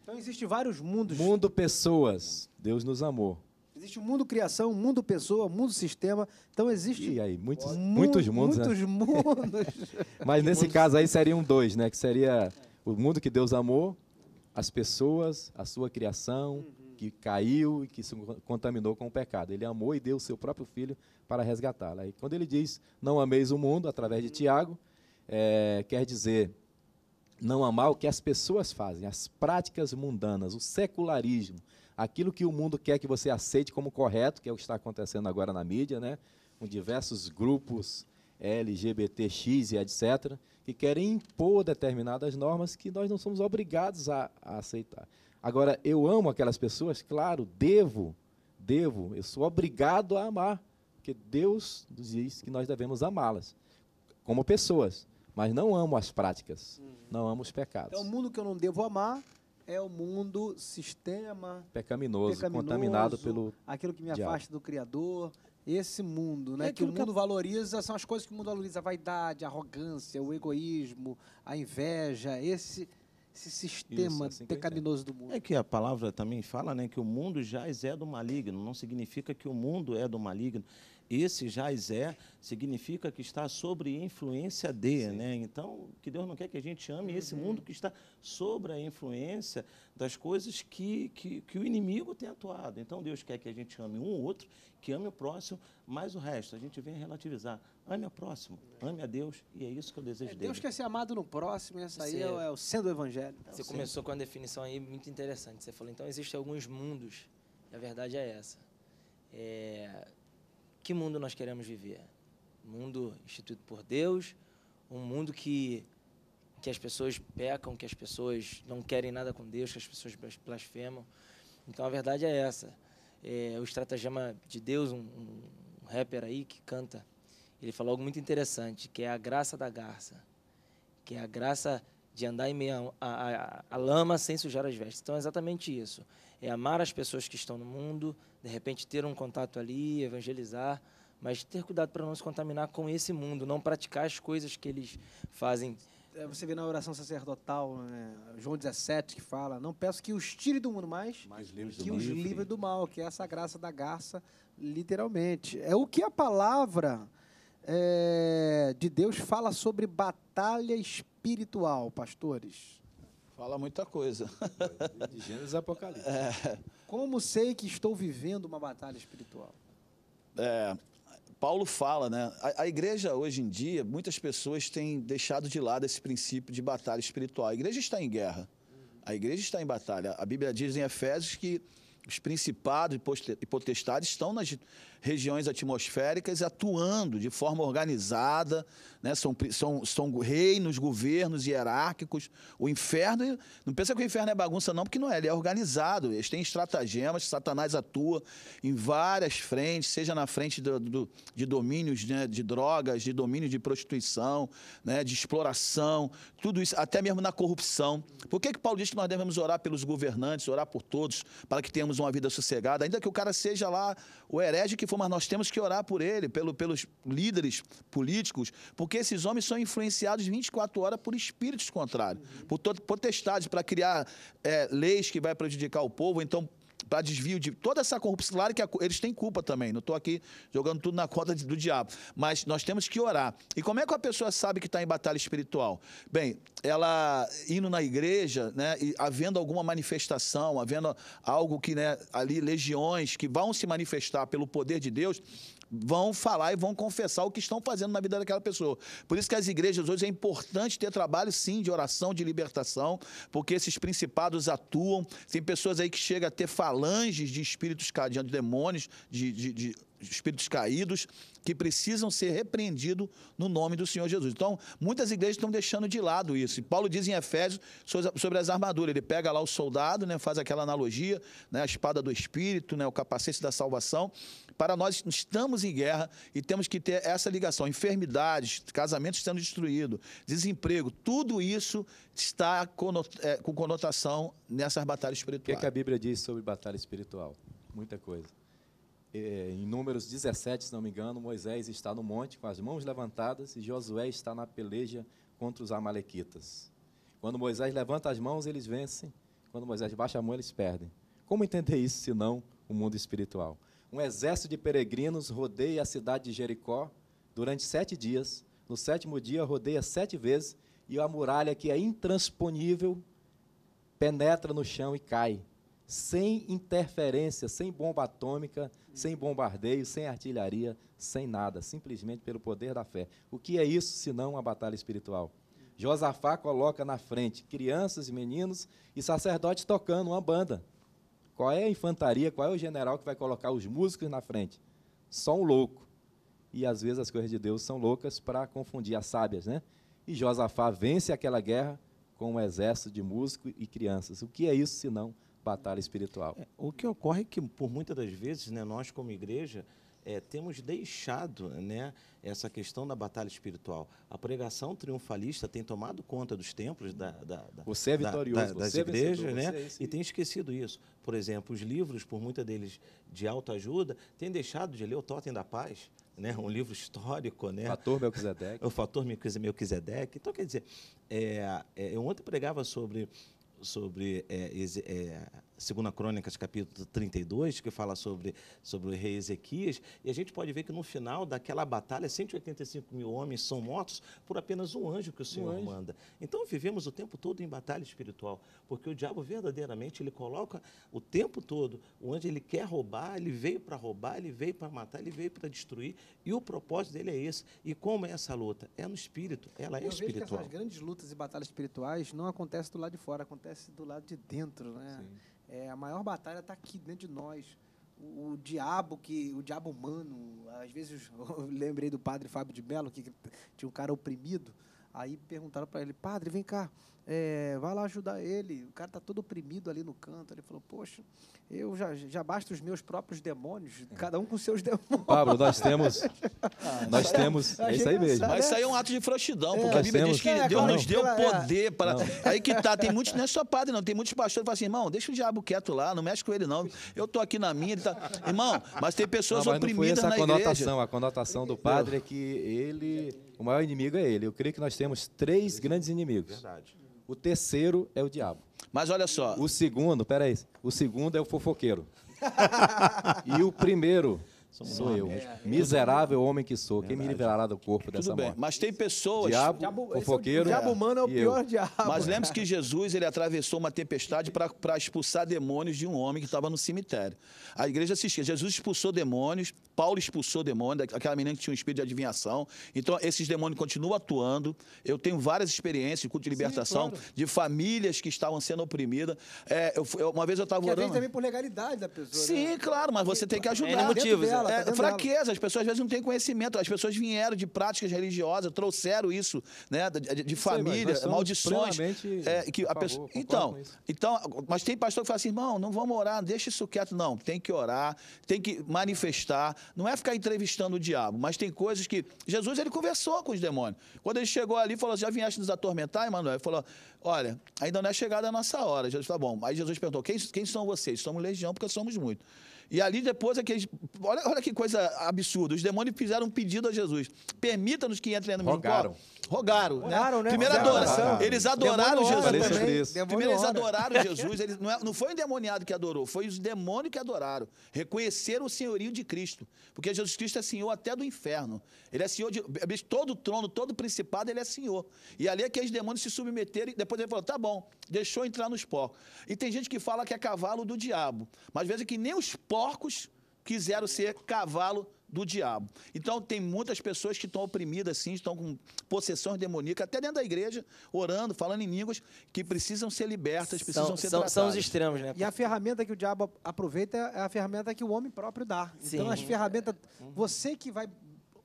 Então existe vários mundos. Mundo pessoas. Deus nos amou. Existe o mundo criação, mundo pessoa, mundo sistema. Então existe. E aí, muitos, muitos mundos. Né? Muitos né? mundos. [laughs] Mas nesse caso aí seriam dois, né? Que seria o mundo que Deus amou, as pessoas, a sua criação, uhum que caiu e que se contaminou com o pecado. Ele amou e deu o seu próprio filho para resgatá-la. E quando ele diz, não ameis o mundo, através de Tiago, é, quer dizer, não amar o que as pessoas fazem, as práticas mundanas, o secularismo, aquilo que o mundo quer que você aceite como correto, que é o que está acontecendo agora na mídia, né? com diversos grupos LGBTX e etc., que querem impor determinadas normas que nós não somos obrigados a, a aceitar. Agora, eu amo aquelas pessoas, claro, devo, devo, eu sou obrigado a amar, porque Deus diz que nós devemos amá-las como pessoas, mas não amo as práticas, uhum. não amo os pecados. Então, o mundo que eu não devo amar é o mundo sistema pecaminoso, pecaminoso contaminado pelo aquilo que me diabo. afasta do criador, esse mundo, né? É que o mundo que... valoriza são as coisas que o mundo valoriza: a vaidade, a arrogância, o egoísmo, a inveja, esse, esse sistema Isso, assim pecaminoso do mundo. É que a palavra também fala né, que o mundo já é do maligno, não significa que o mundo é do maligno esse jaz é, significa que está sobre influência de, Sim. né? Então, que Deus não quer que a gente ame uhum. esse mundo que está sobre a influência das coisas que, que, que, o inimigo tem atuado. Então, Deus quer que a gente ame um ou outro, que ame o próximo, mas o resto, a gente vem relativizar. Ame o próximo, ame a Deus, e é isso que eu desejo é, Deus dele. Deus quer ser amado no próximo, e essa aí Você, é, é o sendo do evangelho. Então, Você sim. começou com uma definição aí muito interessante. Você falou, então, existem alguns mundos, e a verdade é essa. É, que mundo nós queremos viver? Um mundo instituído por Deus, um mundo que, que as pessoas pecam, que as pessoas não querem nada com Deus, que as pessoas blasfemam. Então a verdade é essa. É, o estratagema de Deus, um, um, um rapper aí que canta, ele falou algo muito interessante, que é a graça da garça, que é a graça de andar em meio à lama sem sujar as vestes. Então é exatamente isso. É amar as pessoas que estão no mundo, de repente ter um contato ali, evangelizar, mas ter cuidado para não se contaminar com esse mundo, não praticar as coisas que eles fazem. É, você vê na oração sacerdotal, né? João 17 que fala: Não peço que os tire do mundo, mas, mas que os livre do mal, que é essa graça da garça, literalmente. É o que a palavra é, de Deus fala sobre batalha espiritual espiritual, pastores? Fala muita coisa. De Gênesis Apocalipse. [laughs] É. Como sei que estou vivendo uma batalha espiritual? É, Paulo fala, né? A, a, igreja hoje em dia, muitas pessoas têm deixado de lado esse princípio de batalha espiritual. A igreja está em guerra. A igreja está em batalha. A Bíblia diz em Efésios que os principados e potestades estão nas regiões atmosféricas atuando de forma organizada, né? são, são, são reinos, governos hierárquicos. O inferno, não pensa que o inferno é bagunça, não, porque não é, ele é organizado, eles têm estratagemas, Satanás atua em várias frentes, seja na frente do, do de domínios né? de drogas, de domínio de prostituição, né? de exploração, tudo isso, até mesmo na corrupção. Por que, que Paulo diz que nós devemos orar pelos governantes, orar por todos, para que tenhamos uma vida sossegada, ainda que o cara seja lá o herege que for mas nós temos que orar por ele, pelo, pelos líderes políticos, porque esses homens são influenciados 24 horas por espíritos contrários, por potestades, para criar é, leis que vai prejudicar o povo, então para desvio de toda essa corrupção. Claro que a, eles têm culpa também, não estou aqui jogando tudo na conta do diabo, mas nós temos que orar. E como é que a pessoa sabe que está em batalha espiritual? Bem, ela indo na igreja, né, e havendo alguma manifestação, havendo algo que, né, ali legiões que vão se manifestar pelo poder de Deus, vão falar e vão confessar o que estão fazendo na vida daquela pessoa. Por isso que as igrejas hoje é importante ter trabalho, sim, de oração, de libertação, porque esses principados atuam. Tem pessoas aí que chegam a ter falanges de espíritos diante demônios, de, de, de espíritos caídos que precisam ser repreendidos no nome do Senhor Jesus. Então, muitas igrejas estão deixando de lado isso. E Paulo diz em Efésios sobre as armaduras. Ele pega lá o soldado, né, faz aquela analogia, né, a espada do Espírito, né, o capacete da salvação. Para nós estamos em guerra e temos que ter essa ligação. Enfermidades, casamentos sendo destruídos, desemprego, tudo isso está é, com conotação nessas batalhas espirituais. O que, é que a Bíblia diz sobre batalha espiritual? Muita coisa. É, em Números 17, se não me engano, Moisés está no monte com as mãos levantadas e Josué está na peleja contra os Amalequitas. Quando Moisés levanta as mãos, eles vencem. Quando Moisés baixa a mão, eles perdem. Como entender isso, se não o mundo espiritual? Um exército de peregrinos rodeia a cidade de Jericó durante sete dias. No sétimo dia, rodeia sete vezes e a muralha, que é intransponível, penetra no chão e cai sem interferência, sem bomba atômica, sem bombardeio, sem artilharia, sem nada, simplesmente pelo poder da fé. O que é isso senão uma batalha espiritual? Josafá coloca na frente crianças, e meninos e sacerdotes tocando uma banda. Qual é a infantaria, qual é o general que vai colocar os músicos na frente? Só um louco. E às vezes as coisas de Deus são loucas para confundir as sábias, né? E Josafá vence aquela guerra com um exército de músicos e crianças. O que é isso senão batalha espiritual. É, o que ocorre é que, por muitas das vezes, né, nós como igreja, é, temos deixado né, essa questão da batalha espiritual. A pregação triunfalista tem tomado conta dos templos da, da, da você é vitorioso, da, é das né, você igrejas, é vencedor, né? É e tem esquecido isso. Por exemplo, os livros, por muitas deles de autoajuda, têm deixado de ler o Totem da Paz. Né, um livro histórico, né? Fator Melquisedeque. [laughs] o Fator Melquisedeque. Então, quer dizer, é, é, eu ontem pregava sobre sobre é, é, Segunda Crônicas, capítulo 32, que fala sobre, sobre o rei Ezequias, e a gente pode ver que no final daquela batalha, 185 mil homens são mortos por apenas um anjo que o Senhor um manda. Então vivemos o tempo todo em batalha espiritual, porque o diabo verdadeiramente ele coloca o tempo todo, o anjo ele quer roubar, ele veio para roubar, ele veio para matar, ele veio para destruir, e o propósito dele é esse. E como é essa luta? É no espírito, ela é Eu espiritual. Vejo que essas grandes lutas e batalhas espirituais não acontecem do lado de fora, acontece do lado de dentro, né? Sim. É, a maior batalha está aqui dentro de nós. O, o, diabo que o diabo humano, às vezes [laughs] eu lembrei do padre Fábio de Mello que tinha um cara oprimido Aí perguntaram para ele, padre, vem cá, é, vai lá ajudar ele. O cara está todo oprimido ali no canto. Ele falou, poxa, eu já, já basta os meus próprios demônios, é. cada um com seus [laughs] demônios. Pablo, nós temos. Ah, nós temos. É, é isso aí mesmo. Mas isso aí é um ato de frouxidão, é, porque a Bíblia temos. diz que Deus é, nos deu é, poder para. [laughs] Aí que tá, tem muitos, não é só padre, não. Tem muitos pastores que falam assim, irmão, deixa o diabo quieto lá, não mexe com ele, não. Eu tô aqui na minha, ele tá. Irmão, mas tem pessoas não, mas oprimidas não foi essa na conotação. Igreja. A conotação do padre é que ele o maior inimigo é ele. Eu creio que nós temos três grandes inimigos. Verdade. O terceiro é o diabo. Mas olha só. O segundo, peraí. O segundo é o fofoqueiro. [laughs] e o primeiro Sou, sou eu. É, Miserável homem que sou. Verdade. Quem me livrará do corpo Tudo dessa bem. morte? Mas tem pessoas. Diabo, diabo fofoqueiro. É o diabo humano é o pior eu. diabo. Mas lembre-se que Jesus ele atravessou uma tempestade para expulsar demônios de um homem que estava no cemitério. A igreja assistia. Jesus expulsou demônios, Paulo expulsou demônios, aquela menina que tinha um espírito de adivinhação. Então, esses demônios continuam atuando. Eu tenho várias experiências de culto de libertação, Sim, claro. de famílias que estavam sendo oprimidas. É, eu, uma vez eu estava orando. também por legalidade da pessoa. Sim, né? claro, mas você tem que tá ajudar. É motivo. Dela, dela. Tá é, tá fraqueza, as pessoas às vezes não têm conhecimento. As pessoas vieram de práticas religiosas, trouxeram isso, né? De, de família, Sei, maldições. É, que a favor, pessoa... Então, então, mas tem pastor que fala assim, irmão, não vamos orar, deixa isso quieto. Não, tem que orar, tem que manifestar. Não é ficar entrevistando o diabo, mas tem coisas que. Jesus ele conversou com os demônios. Quando ele chegou ali, falou: já assim, vieste nos atormentar, Emanuel? Ele falou: olha, ainda não é chegada a nossa hora. Jesus tá bom. Aí Jesus perguntou: quem, quem são vocês? Somos legião, porque somos muito. E ali depois é que olha, olha que coisa absurda. Os demônios fizeram um pedido a Jesus: permita-nos que entrem no meu Rogaram. Rogaram, né? Rogaram, né? Primeira adoração. Eles adoraram Jesus. Primeiro eles né? adoraram [laughs] Jesus. Eles, não, é, não foi o endemoniado que adorou, foi os demônios que adoraram. Reconheceram o senhorio de Cristo. Porque Jesus Cristo é senhor até do inferno. Ele é senhor de. É todo trono, todo principado, ele é senhor. E ali é que os demônios se submeteram e depois depois ele falou, tá bom, deixou entrar nos porcos. E tem gente que fala que é cavalo do diabo, mas veja que nem os porcos quiseram ser cavalo do diabo. Então tem muitas pessoas que estão oprimidas assim, estão com possessões demoníacas, até dentro da igreja, orando, falando em línguas, que precisam ser libertas, precisam são, ser são, tratadas. São os extremos, né? E a ferramenta que o diabo aproveita é a ferramenta que o homem próprio dá. Então, sim. Então as ferramentas, você que vai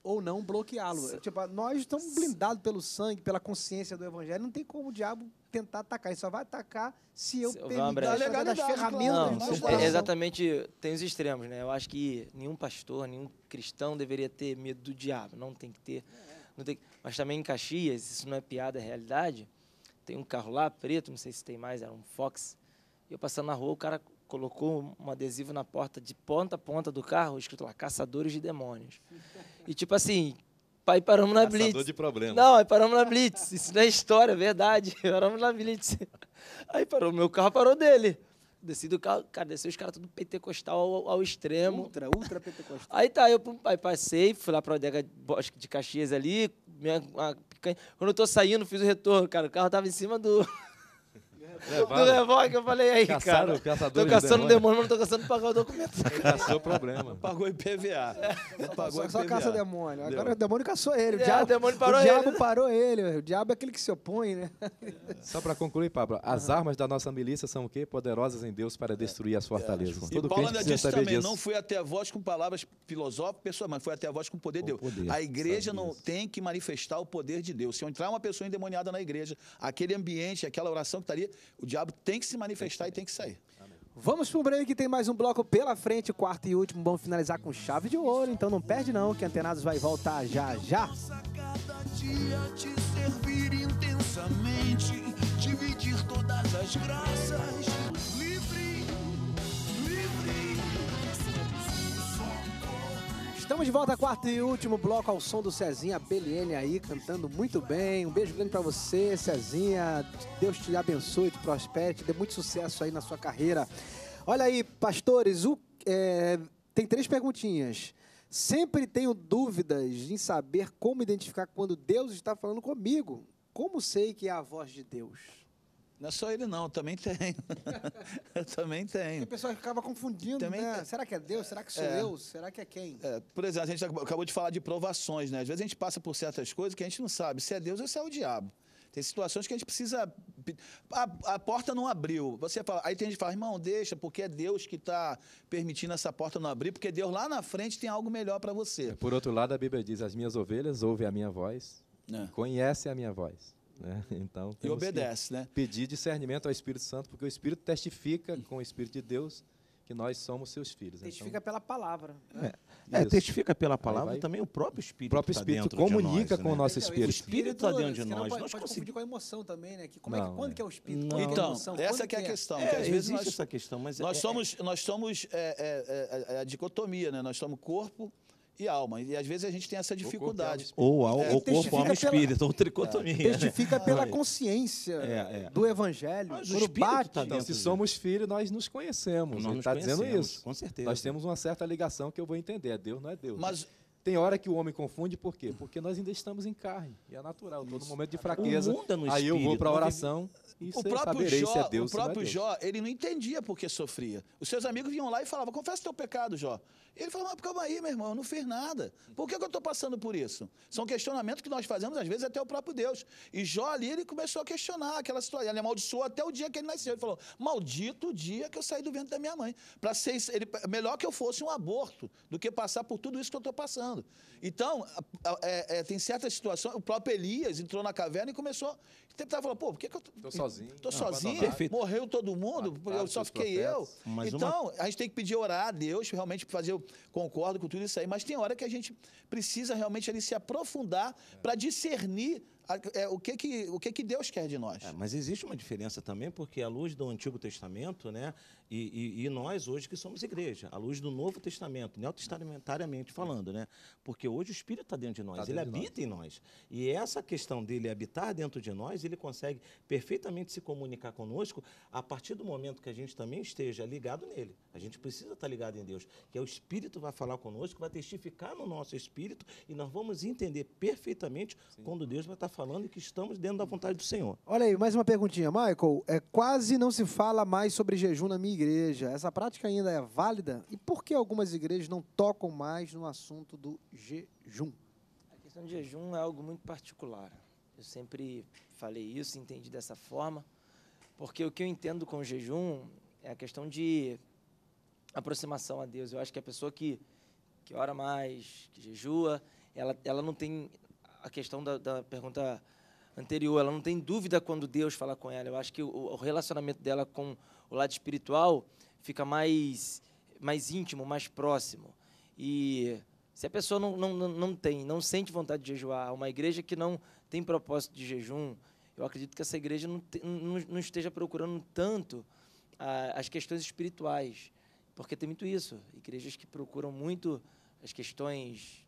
ou não bloqueá-lo. Tipo, nós estamos blindados pelo sangue, pela consciência do evangelho, não tem como o diabo tentar atacar. Ele só vai atacar se eu permitir as é ferramentas é, é, Exatamente, tem os extremos, né? Eu acho que nenhum pastor, nenhum cristão deveria ter medo do diabo, não tem que ter. Não tem, mas também em Caxias, isso não é piada, é realidade. Tem um carro lá preto, não sei se tem mais, era um Fox. Eu passando na rua, o cara colocou um adesivo na porta de ponta a ponta do carro, escrito lá, caçadores de demônios. E tipo assim, pai paramos na Caçador Blitz. de problema. Não, aí paramos na Blitz. Isso não é história, é verdade. [laughs] Paramos na Blitz. Aí parou meu carro, parou dele. Desci do carro, cara, desceu os caras tudo pentecostal ao, ao, extremo. Ultra, ultra pentecostal. Aí tá, eu pai passei, fui lá pra adega de Caxias ali, minha, uma, quando eu tô saindo, fiz o retorno, cara, o carro tava em cima do, [laughs] do revólver que eu falei aí, Caçaram, cara. Estou tô caçando demônio, mas não tô caçando pagar o documento. Caçou o problema. Pagou IPVA. É. Só, pagou só, só caça demônio. Agora Deu. o demônio caçou ele. O, é, diabo, o demônio parou o ele. diabo parou ele. O diabo é aquele que se opõe, né? É. Só para concluir, Pablo, as uhum. armas da nossa milícia são o quê? Poderosas em Deus para destruir as fortalezas. É. Todo e Paulo ainda disse também, disso. não foi até a voz com palavras filosóficas, mas foi até a voz com o poder de Deus. Poder, a igreja não isso. tem que manifestar o poder de Deus. Se entrar uma pessoa endemoniada na igreja, aquele ambiente, aquela oração que estaria, tá o diabo tem que se manifestar e tem que sair. Amém. Vamos pro break que tem mais um bloco pela frente, quarto e último. Vamos finalizar com chave de ouro, então não perde não, que Antenados vai voltar já já. Cada dia te servir intensamente, dividir todas as graças. Estamos de volta, quarto e último bloco ao som do Cezinha Beliene aí, cantando muito bem. Um beijo grande para você, Cezinha. Deus te abençoe, te prospere, te dê muito sucesso aí na sua carreira. Olha aí, pastores, o, é, tem três perguntinhas. Sempre tenho dúvidas em saber como identificar quando Deus está falando comigo. Como sei que é a voz de Deus? Não é só ele, não, eu também tenho. [laughs] eu também tenho. E o pessoal acaba confundindo, também né? Tem... Será que é Deus? Será que sou é. eu? Será que é quem? É. por exemplo, a gente acabou de falar de provações, né? Às vezes a gente passa por certas coisas que a gente não sabe se é Deus ou se é o diabo. Tem situações que a gente precisa. A, a, porta não abriu. Você fala, aí tem gente que fala, irmão, deixa, porque é Deus que está permitindo essa porta não abrir, porque Deus lá na frente tem algo melhor para você. É, por outro lado, a Bíblia diz: as minhas ovelhas ouvem a minha voz, é. conhecem a minha voz. Né? [laughs] Então, e obedece, né? Pedir discernimento ao Espírito Santo, porque o Espírito testifica com o Espírito de Deus que nós somos seus filhos. Então, testifica então, pela palavra. Né? É, é, testifica pela palavra vai, também o próprio Espírito. O próprio Espírito tá comunica nós, com né? o nosso Espírito. O Espírito está dentro de nós. Pode, nós pode conseguir... com a emoção também, né? Que como não, é que, quando é. que é o Espírito? Não. Quando então, é a emoção? essa que é a então, é é? questão. É, às vezes nós, essa questão, mas nós é, somos, nós somos a dicotomia, né? Nós somos corpo e alma. E às vezes a gente tem essa dificuldade. Ou, o é, ou corpo, alma e espírito, ou tricotomia. É, né? testifica né? pela consciência é, é. do evangelho. Mas o bate. Tá dentro, se somos filhos, nós nos conhecemos. Nós Ele está dizendo isso. Com certeza. Nós temos uma certa ligação que eu vou entender. É Deus não é Deus. Mas tem hora que o homem confunde, por quê? Porque nós ainda estamos em carne, e é natural. Todo momento de fraqueza, é aí eu vou para a oração e saberei se é Deus, O próprio Jó, ele não entendia por que sofria. Os seus amigos vinham lá e falavam, confessa teu pecado, Jó. ele falava, mas calma aí, meu irmão, eu não fiz nada. Por que, que eu estou passando por isso? São questionamentos que nós fazemos, às vezes, até o próprio Deus. E Jó ali, ele começou a questionar aquela situação. Ele amaldiçoou até o dia que ele nasceu. Ele falou, maldito o dia que eu saí do ventre da minha mãe. Para ser, ele, é melhor que eu fosse um aborto do que passar por tudo isso que eu estou passando falando. Então, é, é, tem certas situações. O próprio Elias entrou na caverna e começou. tentava estava falando, pô, por que, que eu. Tô, tô sozinho. Tô sozinho. Morreu todo mundo, eu só fiquei eu. Mas então, uma... a gente tem que pedir orar a Deus, realmente fazer. Eu concordo com tudo isso aí, mas tem hora que a gente precisa realmente ali se aprofundar é. para discernir é, o, que que, o que que Deus quer de nós. É, mas existe uma diferença também, porque a luz do Antigo Testamento, né, e, e, e nós hoje que somos igreja, a luz do Novo Testamento, neotestamentariamente falando, né, porque hoje o Espírito está dentro de nós, tá ele habita nós. em nós. E essa questão dele habitar dentro de nós, ele consegue perfeitamente se comunicar conosco a partir do momento que a gente também esteja ligado nele. A gente precisa estar tá ligado em Deus, que é o Espírito vai falar conosco, vai testificar no nosso espírito e nós vamos entender perfeitamente Sim. quando Deus vai estar tá falando falando e que estamos dentro da vontade do Senhor. Olha aí, mais uma perguntinha. Michael, é, quase não se fala mais sobre jejum na minha igreja. Essa prática ainda é válida? E por que algumas igrejas não tocam mais no assunto do jejum? A questão de jejum é algo muito particular. Eu sempre falei isso, entendi dessa forma, porque o que eu entendo com jejum é a questão de aproximação a Deus. Eu acho que a pessoa que, que ora mais, que jejua, ela, ela não tem a questão da, da, pergunta anterior, ela não tem dúvida quando Deus fala com ela. Eu acho que o, o relacionamento dela com o lado espiritual fica mais, mais íntimo, mais próximo. E se a pessoa não, não, não tem, não sente vontade de jejuar, uma igreja que não tem propósito de jejum, eu acredito que essa igreja não, te, não, não esteja procurando tanto as questões espirituais, porque tem muito isso. Igrejas que procuram muito as questões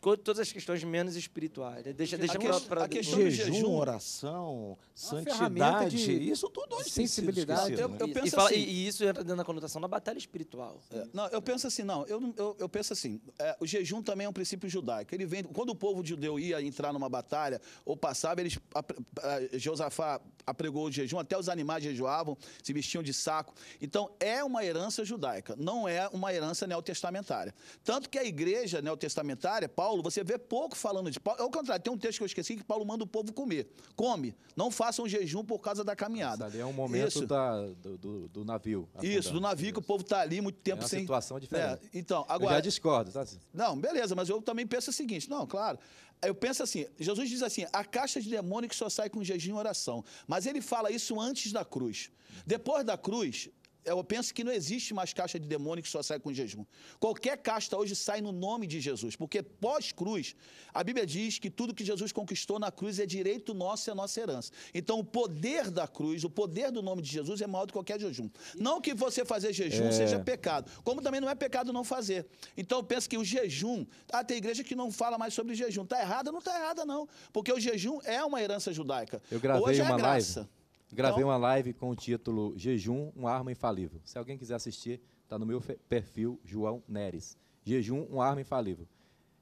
todas as questões menos espirituais. Né? Deixa, deixa para que, pra, a questão do jejum, jejum, oração, é santidade, de, isso tudo é sensibilidade. eu, eu né? penso e, fala, assim, e, isso entra dentro da conotação da batalha espiritual. É, não, eu penso assim, não, eu, eu, eu penso assim, é, o jejum também é um princípio judaico. Ele vem, quando o povo judeu ia entrar numa batalha ou passava, eles a, a, Josafá apregou o jejum, até os animais jejuavam, se vestiam de saco. Então é uma herança judaica, não é uma herança neotestamentária. Tanto que a igreja neotestamentária, Paulo Paulo, você vê pouco falando de Paulo. Ao é contrário, tem um texto que eu esqueci que Paulo manda o povo comer. Come, não façam jejum por causa da caminhada. ali é um momento da, do, do, do, navio. Afundando. Isso, do navio Isso. que o povo está ali muito tempo é uma sem. situação é, diferente. É, então, agora. Eu já discordo, tá? Não, beleza, mas eu também penso o seguinte: não, claro. Eu penso assim, Jesus diz assim, a caixa de demônio que só sai com jejum e oração. Mas ele fala isso antes da cruz. Depois da cruz, eu penso que não existe mais caixa de demônio que só sai com jejum. Qualquer casta hoje sai no nome de Jesus, porque pós-cruz, a Bíblia diz que tudo que Jesus conquistou na cruz é direito nosso e é nossa herança. Então, o poder da cruz, o poder do nome de Jesus é maior do que qualquer jejum. Não que você fazer jejum é... seja pecado, como também não é pecado não fazer. Então, eu penso que o jejum, ah, tem igreja que não fala mais sobre jejum. Está errada? Não está errada, não. Porque o jejum é uma herança judaica. Eu gravei hoje é uma graça. live Gravei então, uma live com o título Jejum, uma arma infalível. Se alguém quiser assistir, está no meu perfil, João Neres. Jejum, uma arma infalível.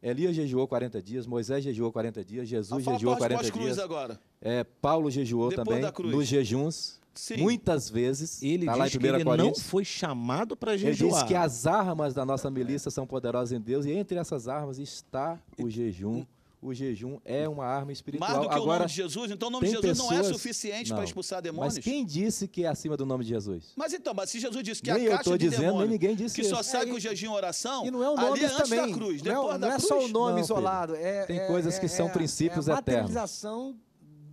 Elias jejuou 40 dias, Moisés jejuou 40 dias, Jesus ah, jejuou 40 dias. agora. É, Paulo jejuou Depois também da cruz. nos jejuns. Sim. Muitas vezes, ele tá diz que ele não foi chamado para jejuar. Ele diz que as armas da nossa milícia são poderosas em Deus e entre essas armas está o jejum o jejum é uma arma espiritual. Mais do que Agora, o nome de Jesus, então o nome de Jesus pessoas... não é suficiente para expulsar demônios? Mas quem disse que é acima do nome de Jesus? Mas então, mas se Jesus disse que nem a caixa eu tô de dizendo, demônio, nem ninguém disse que isso. só sai é, jejum e oração, e não é o nome ali é também. antes da cruz, não, é depois não da cruz. Não é só o nome não, isolado. É, Tem é- coisas que é são princípios É a eternos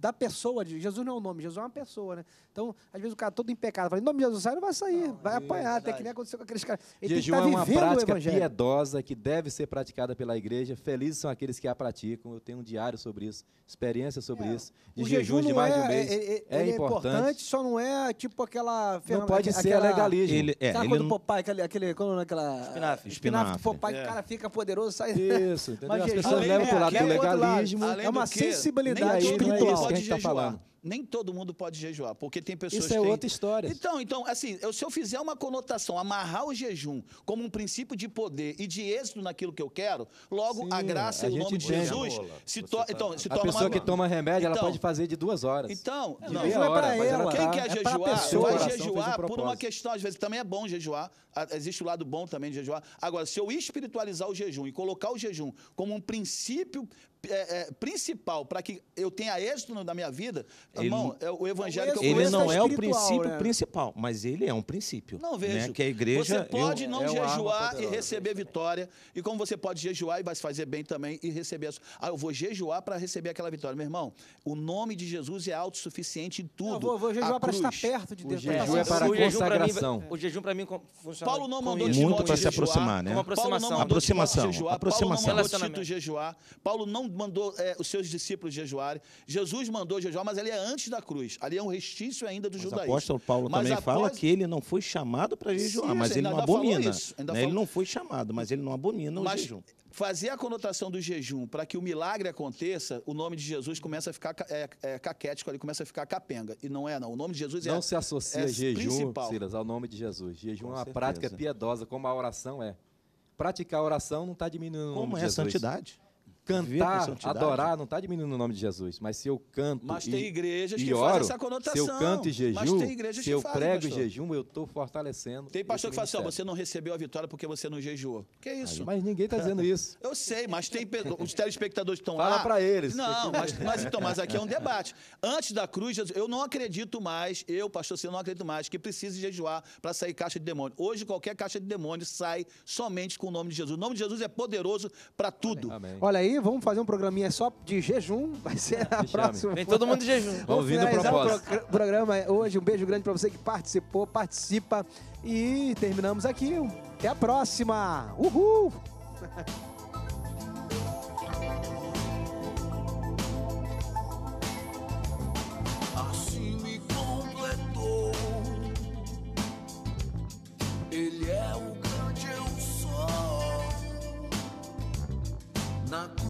da pessoa de Jesus não é um nome, Jesus é uma pessoa, né? Então, às vezes o cara todo em pecado, fala, em nome de Jesus sai, não vai sair, não, vai é apanhar, verdade. até que nem aconteceu com aqueles caras. Ele Jejum tá é uma prática piedosa que deve ser praticada pela igreja. Felizes são aqueles que a praticam. Eu tenho um diário sobre isso, experiência sobre é. isso. De o jejum, jejum de mais é, de um mês. É, é importante. importante. só não é tipo aquela Não pode aquela, ser a legalismo. Ele, é, Sabe ele quando não... o Popeye, aquele, aquele, quando é aquela espinafre, espinafre, Popeye, o cara é. fica poderoso, sai. Isso, entendeu? Mas As pessoas levam é pelo lado do legalismo. É uma sensibilidade espiritual pode tá jejuar. Tá falando. Nem todo mundo pode jejuar, porque tem pessoas Isso é outra história. Então, então, assim, se eu fizer uma conotação, amarrar o jejum como um princípio de poder e de êxito naquilo que eu quero, logo Sim, a graça e o nome de Jesus tá se, to... então, se a torna. A pessoa uma... que toma remédio, então, ela pode fazer de duas horas. Então, não, não é ela. Quem tá quer é jejuar, pessoa, vai jejuar um por uma questão, às vezes também é bom jejuar. Existe o lado bom também de jejuar. Agora, se eu espiritualizar o jejum e colocar o jejum como um princípio é, é, principal para que eu tenha êxito na minha vida, ele, irmão, é o evangelho que eu conheço. Ele não é o princípio né? principal, mas ele é um princípio. Não, vejo. Né? Que a igreja... Você pode eu, não é jejuar e receber vitória, e como você pode jejuar e vai fazer bem também e receber... Ah, eu vou jejuar para receber aquela vitória. Meu irmão, o nome de Jesus é autossuficiente em tudo. Eu vou, vou jejuar é para estar perto de Deus. O jejum é para a consagração. o jejum para mim funciona Paulo não mandou Muito para se aproximar, né? Paulo não aproximação. Aproximação. Paulo não mandou Tito jejuar. Paulo não mandou é, os seus discípulos jejuarem, Jesus mandou jejuar, mas ali é antes da cruz. Ali é um restício ainda do mas judaísmo. O apóstolo Paulo mas também após... fala que ele não foi chamado para jejuar, Sim, mas ele, não abomina. Isso, né? falou... Ele não foi chamado, mas ele não abomina mas o jejum. Fazer a conotação do jejum para que o milagre aconteça, o nome de Jesus começa a ficar é, é, caquético ali, começa a ficar capenga. E não é, não. O nome de Jesus é. Não se associa é jejum, principal. Silas, ao nome de Jesus. Jejum Com é uma certeza. prática piedosa, como a oração é praticar a oração não está diminuindo a o nome de é santidade? cantar, adorar, não está diminuindo o nome de Jesus, mas se eu canto mas e, tem igrejas e que oro, essa conotação. se eu canto e jejum, se eu prego e jejum, eu estou fortalecendo. Tem pastor que fala assim, você não recebeu a vitória porque você não jejuou. Que isso? Aí, mas ninguém está dizendo [laughs] isso. Eu sei, mas tem os telespectadores estão lá. Fala para eles. Não, mas, mas, então, mas aqui é um debate. Antes da cruz, eu não acredito mais, eu, pastor, você não acredito mais que precise jejuar para sair caixa de demônio. Hoje qualquer caixa de demônio sai somente com o nome de Jesus. O nome de Jesus é poderoso para tudo. Amém. Amém. Olha aí vamos fazer um programinha só de jejum. [laughs] Vai ser é, a próxima. Vem todo mundo de jejum. Vamos Ouvindo o pro programa hoje. Um beijo grande para você que participou, participa. E terminamos aqui. Até a próxima. Uhul! [laughs] Assim Ele é o grande eu sou. Na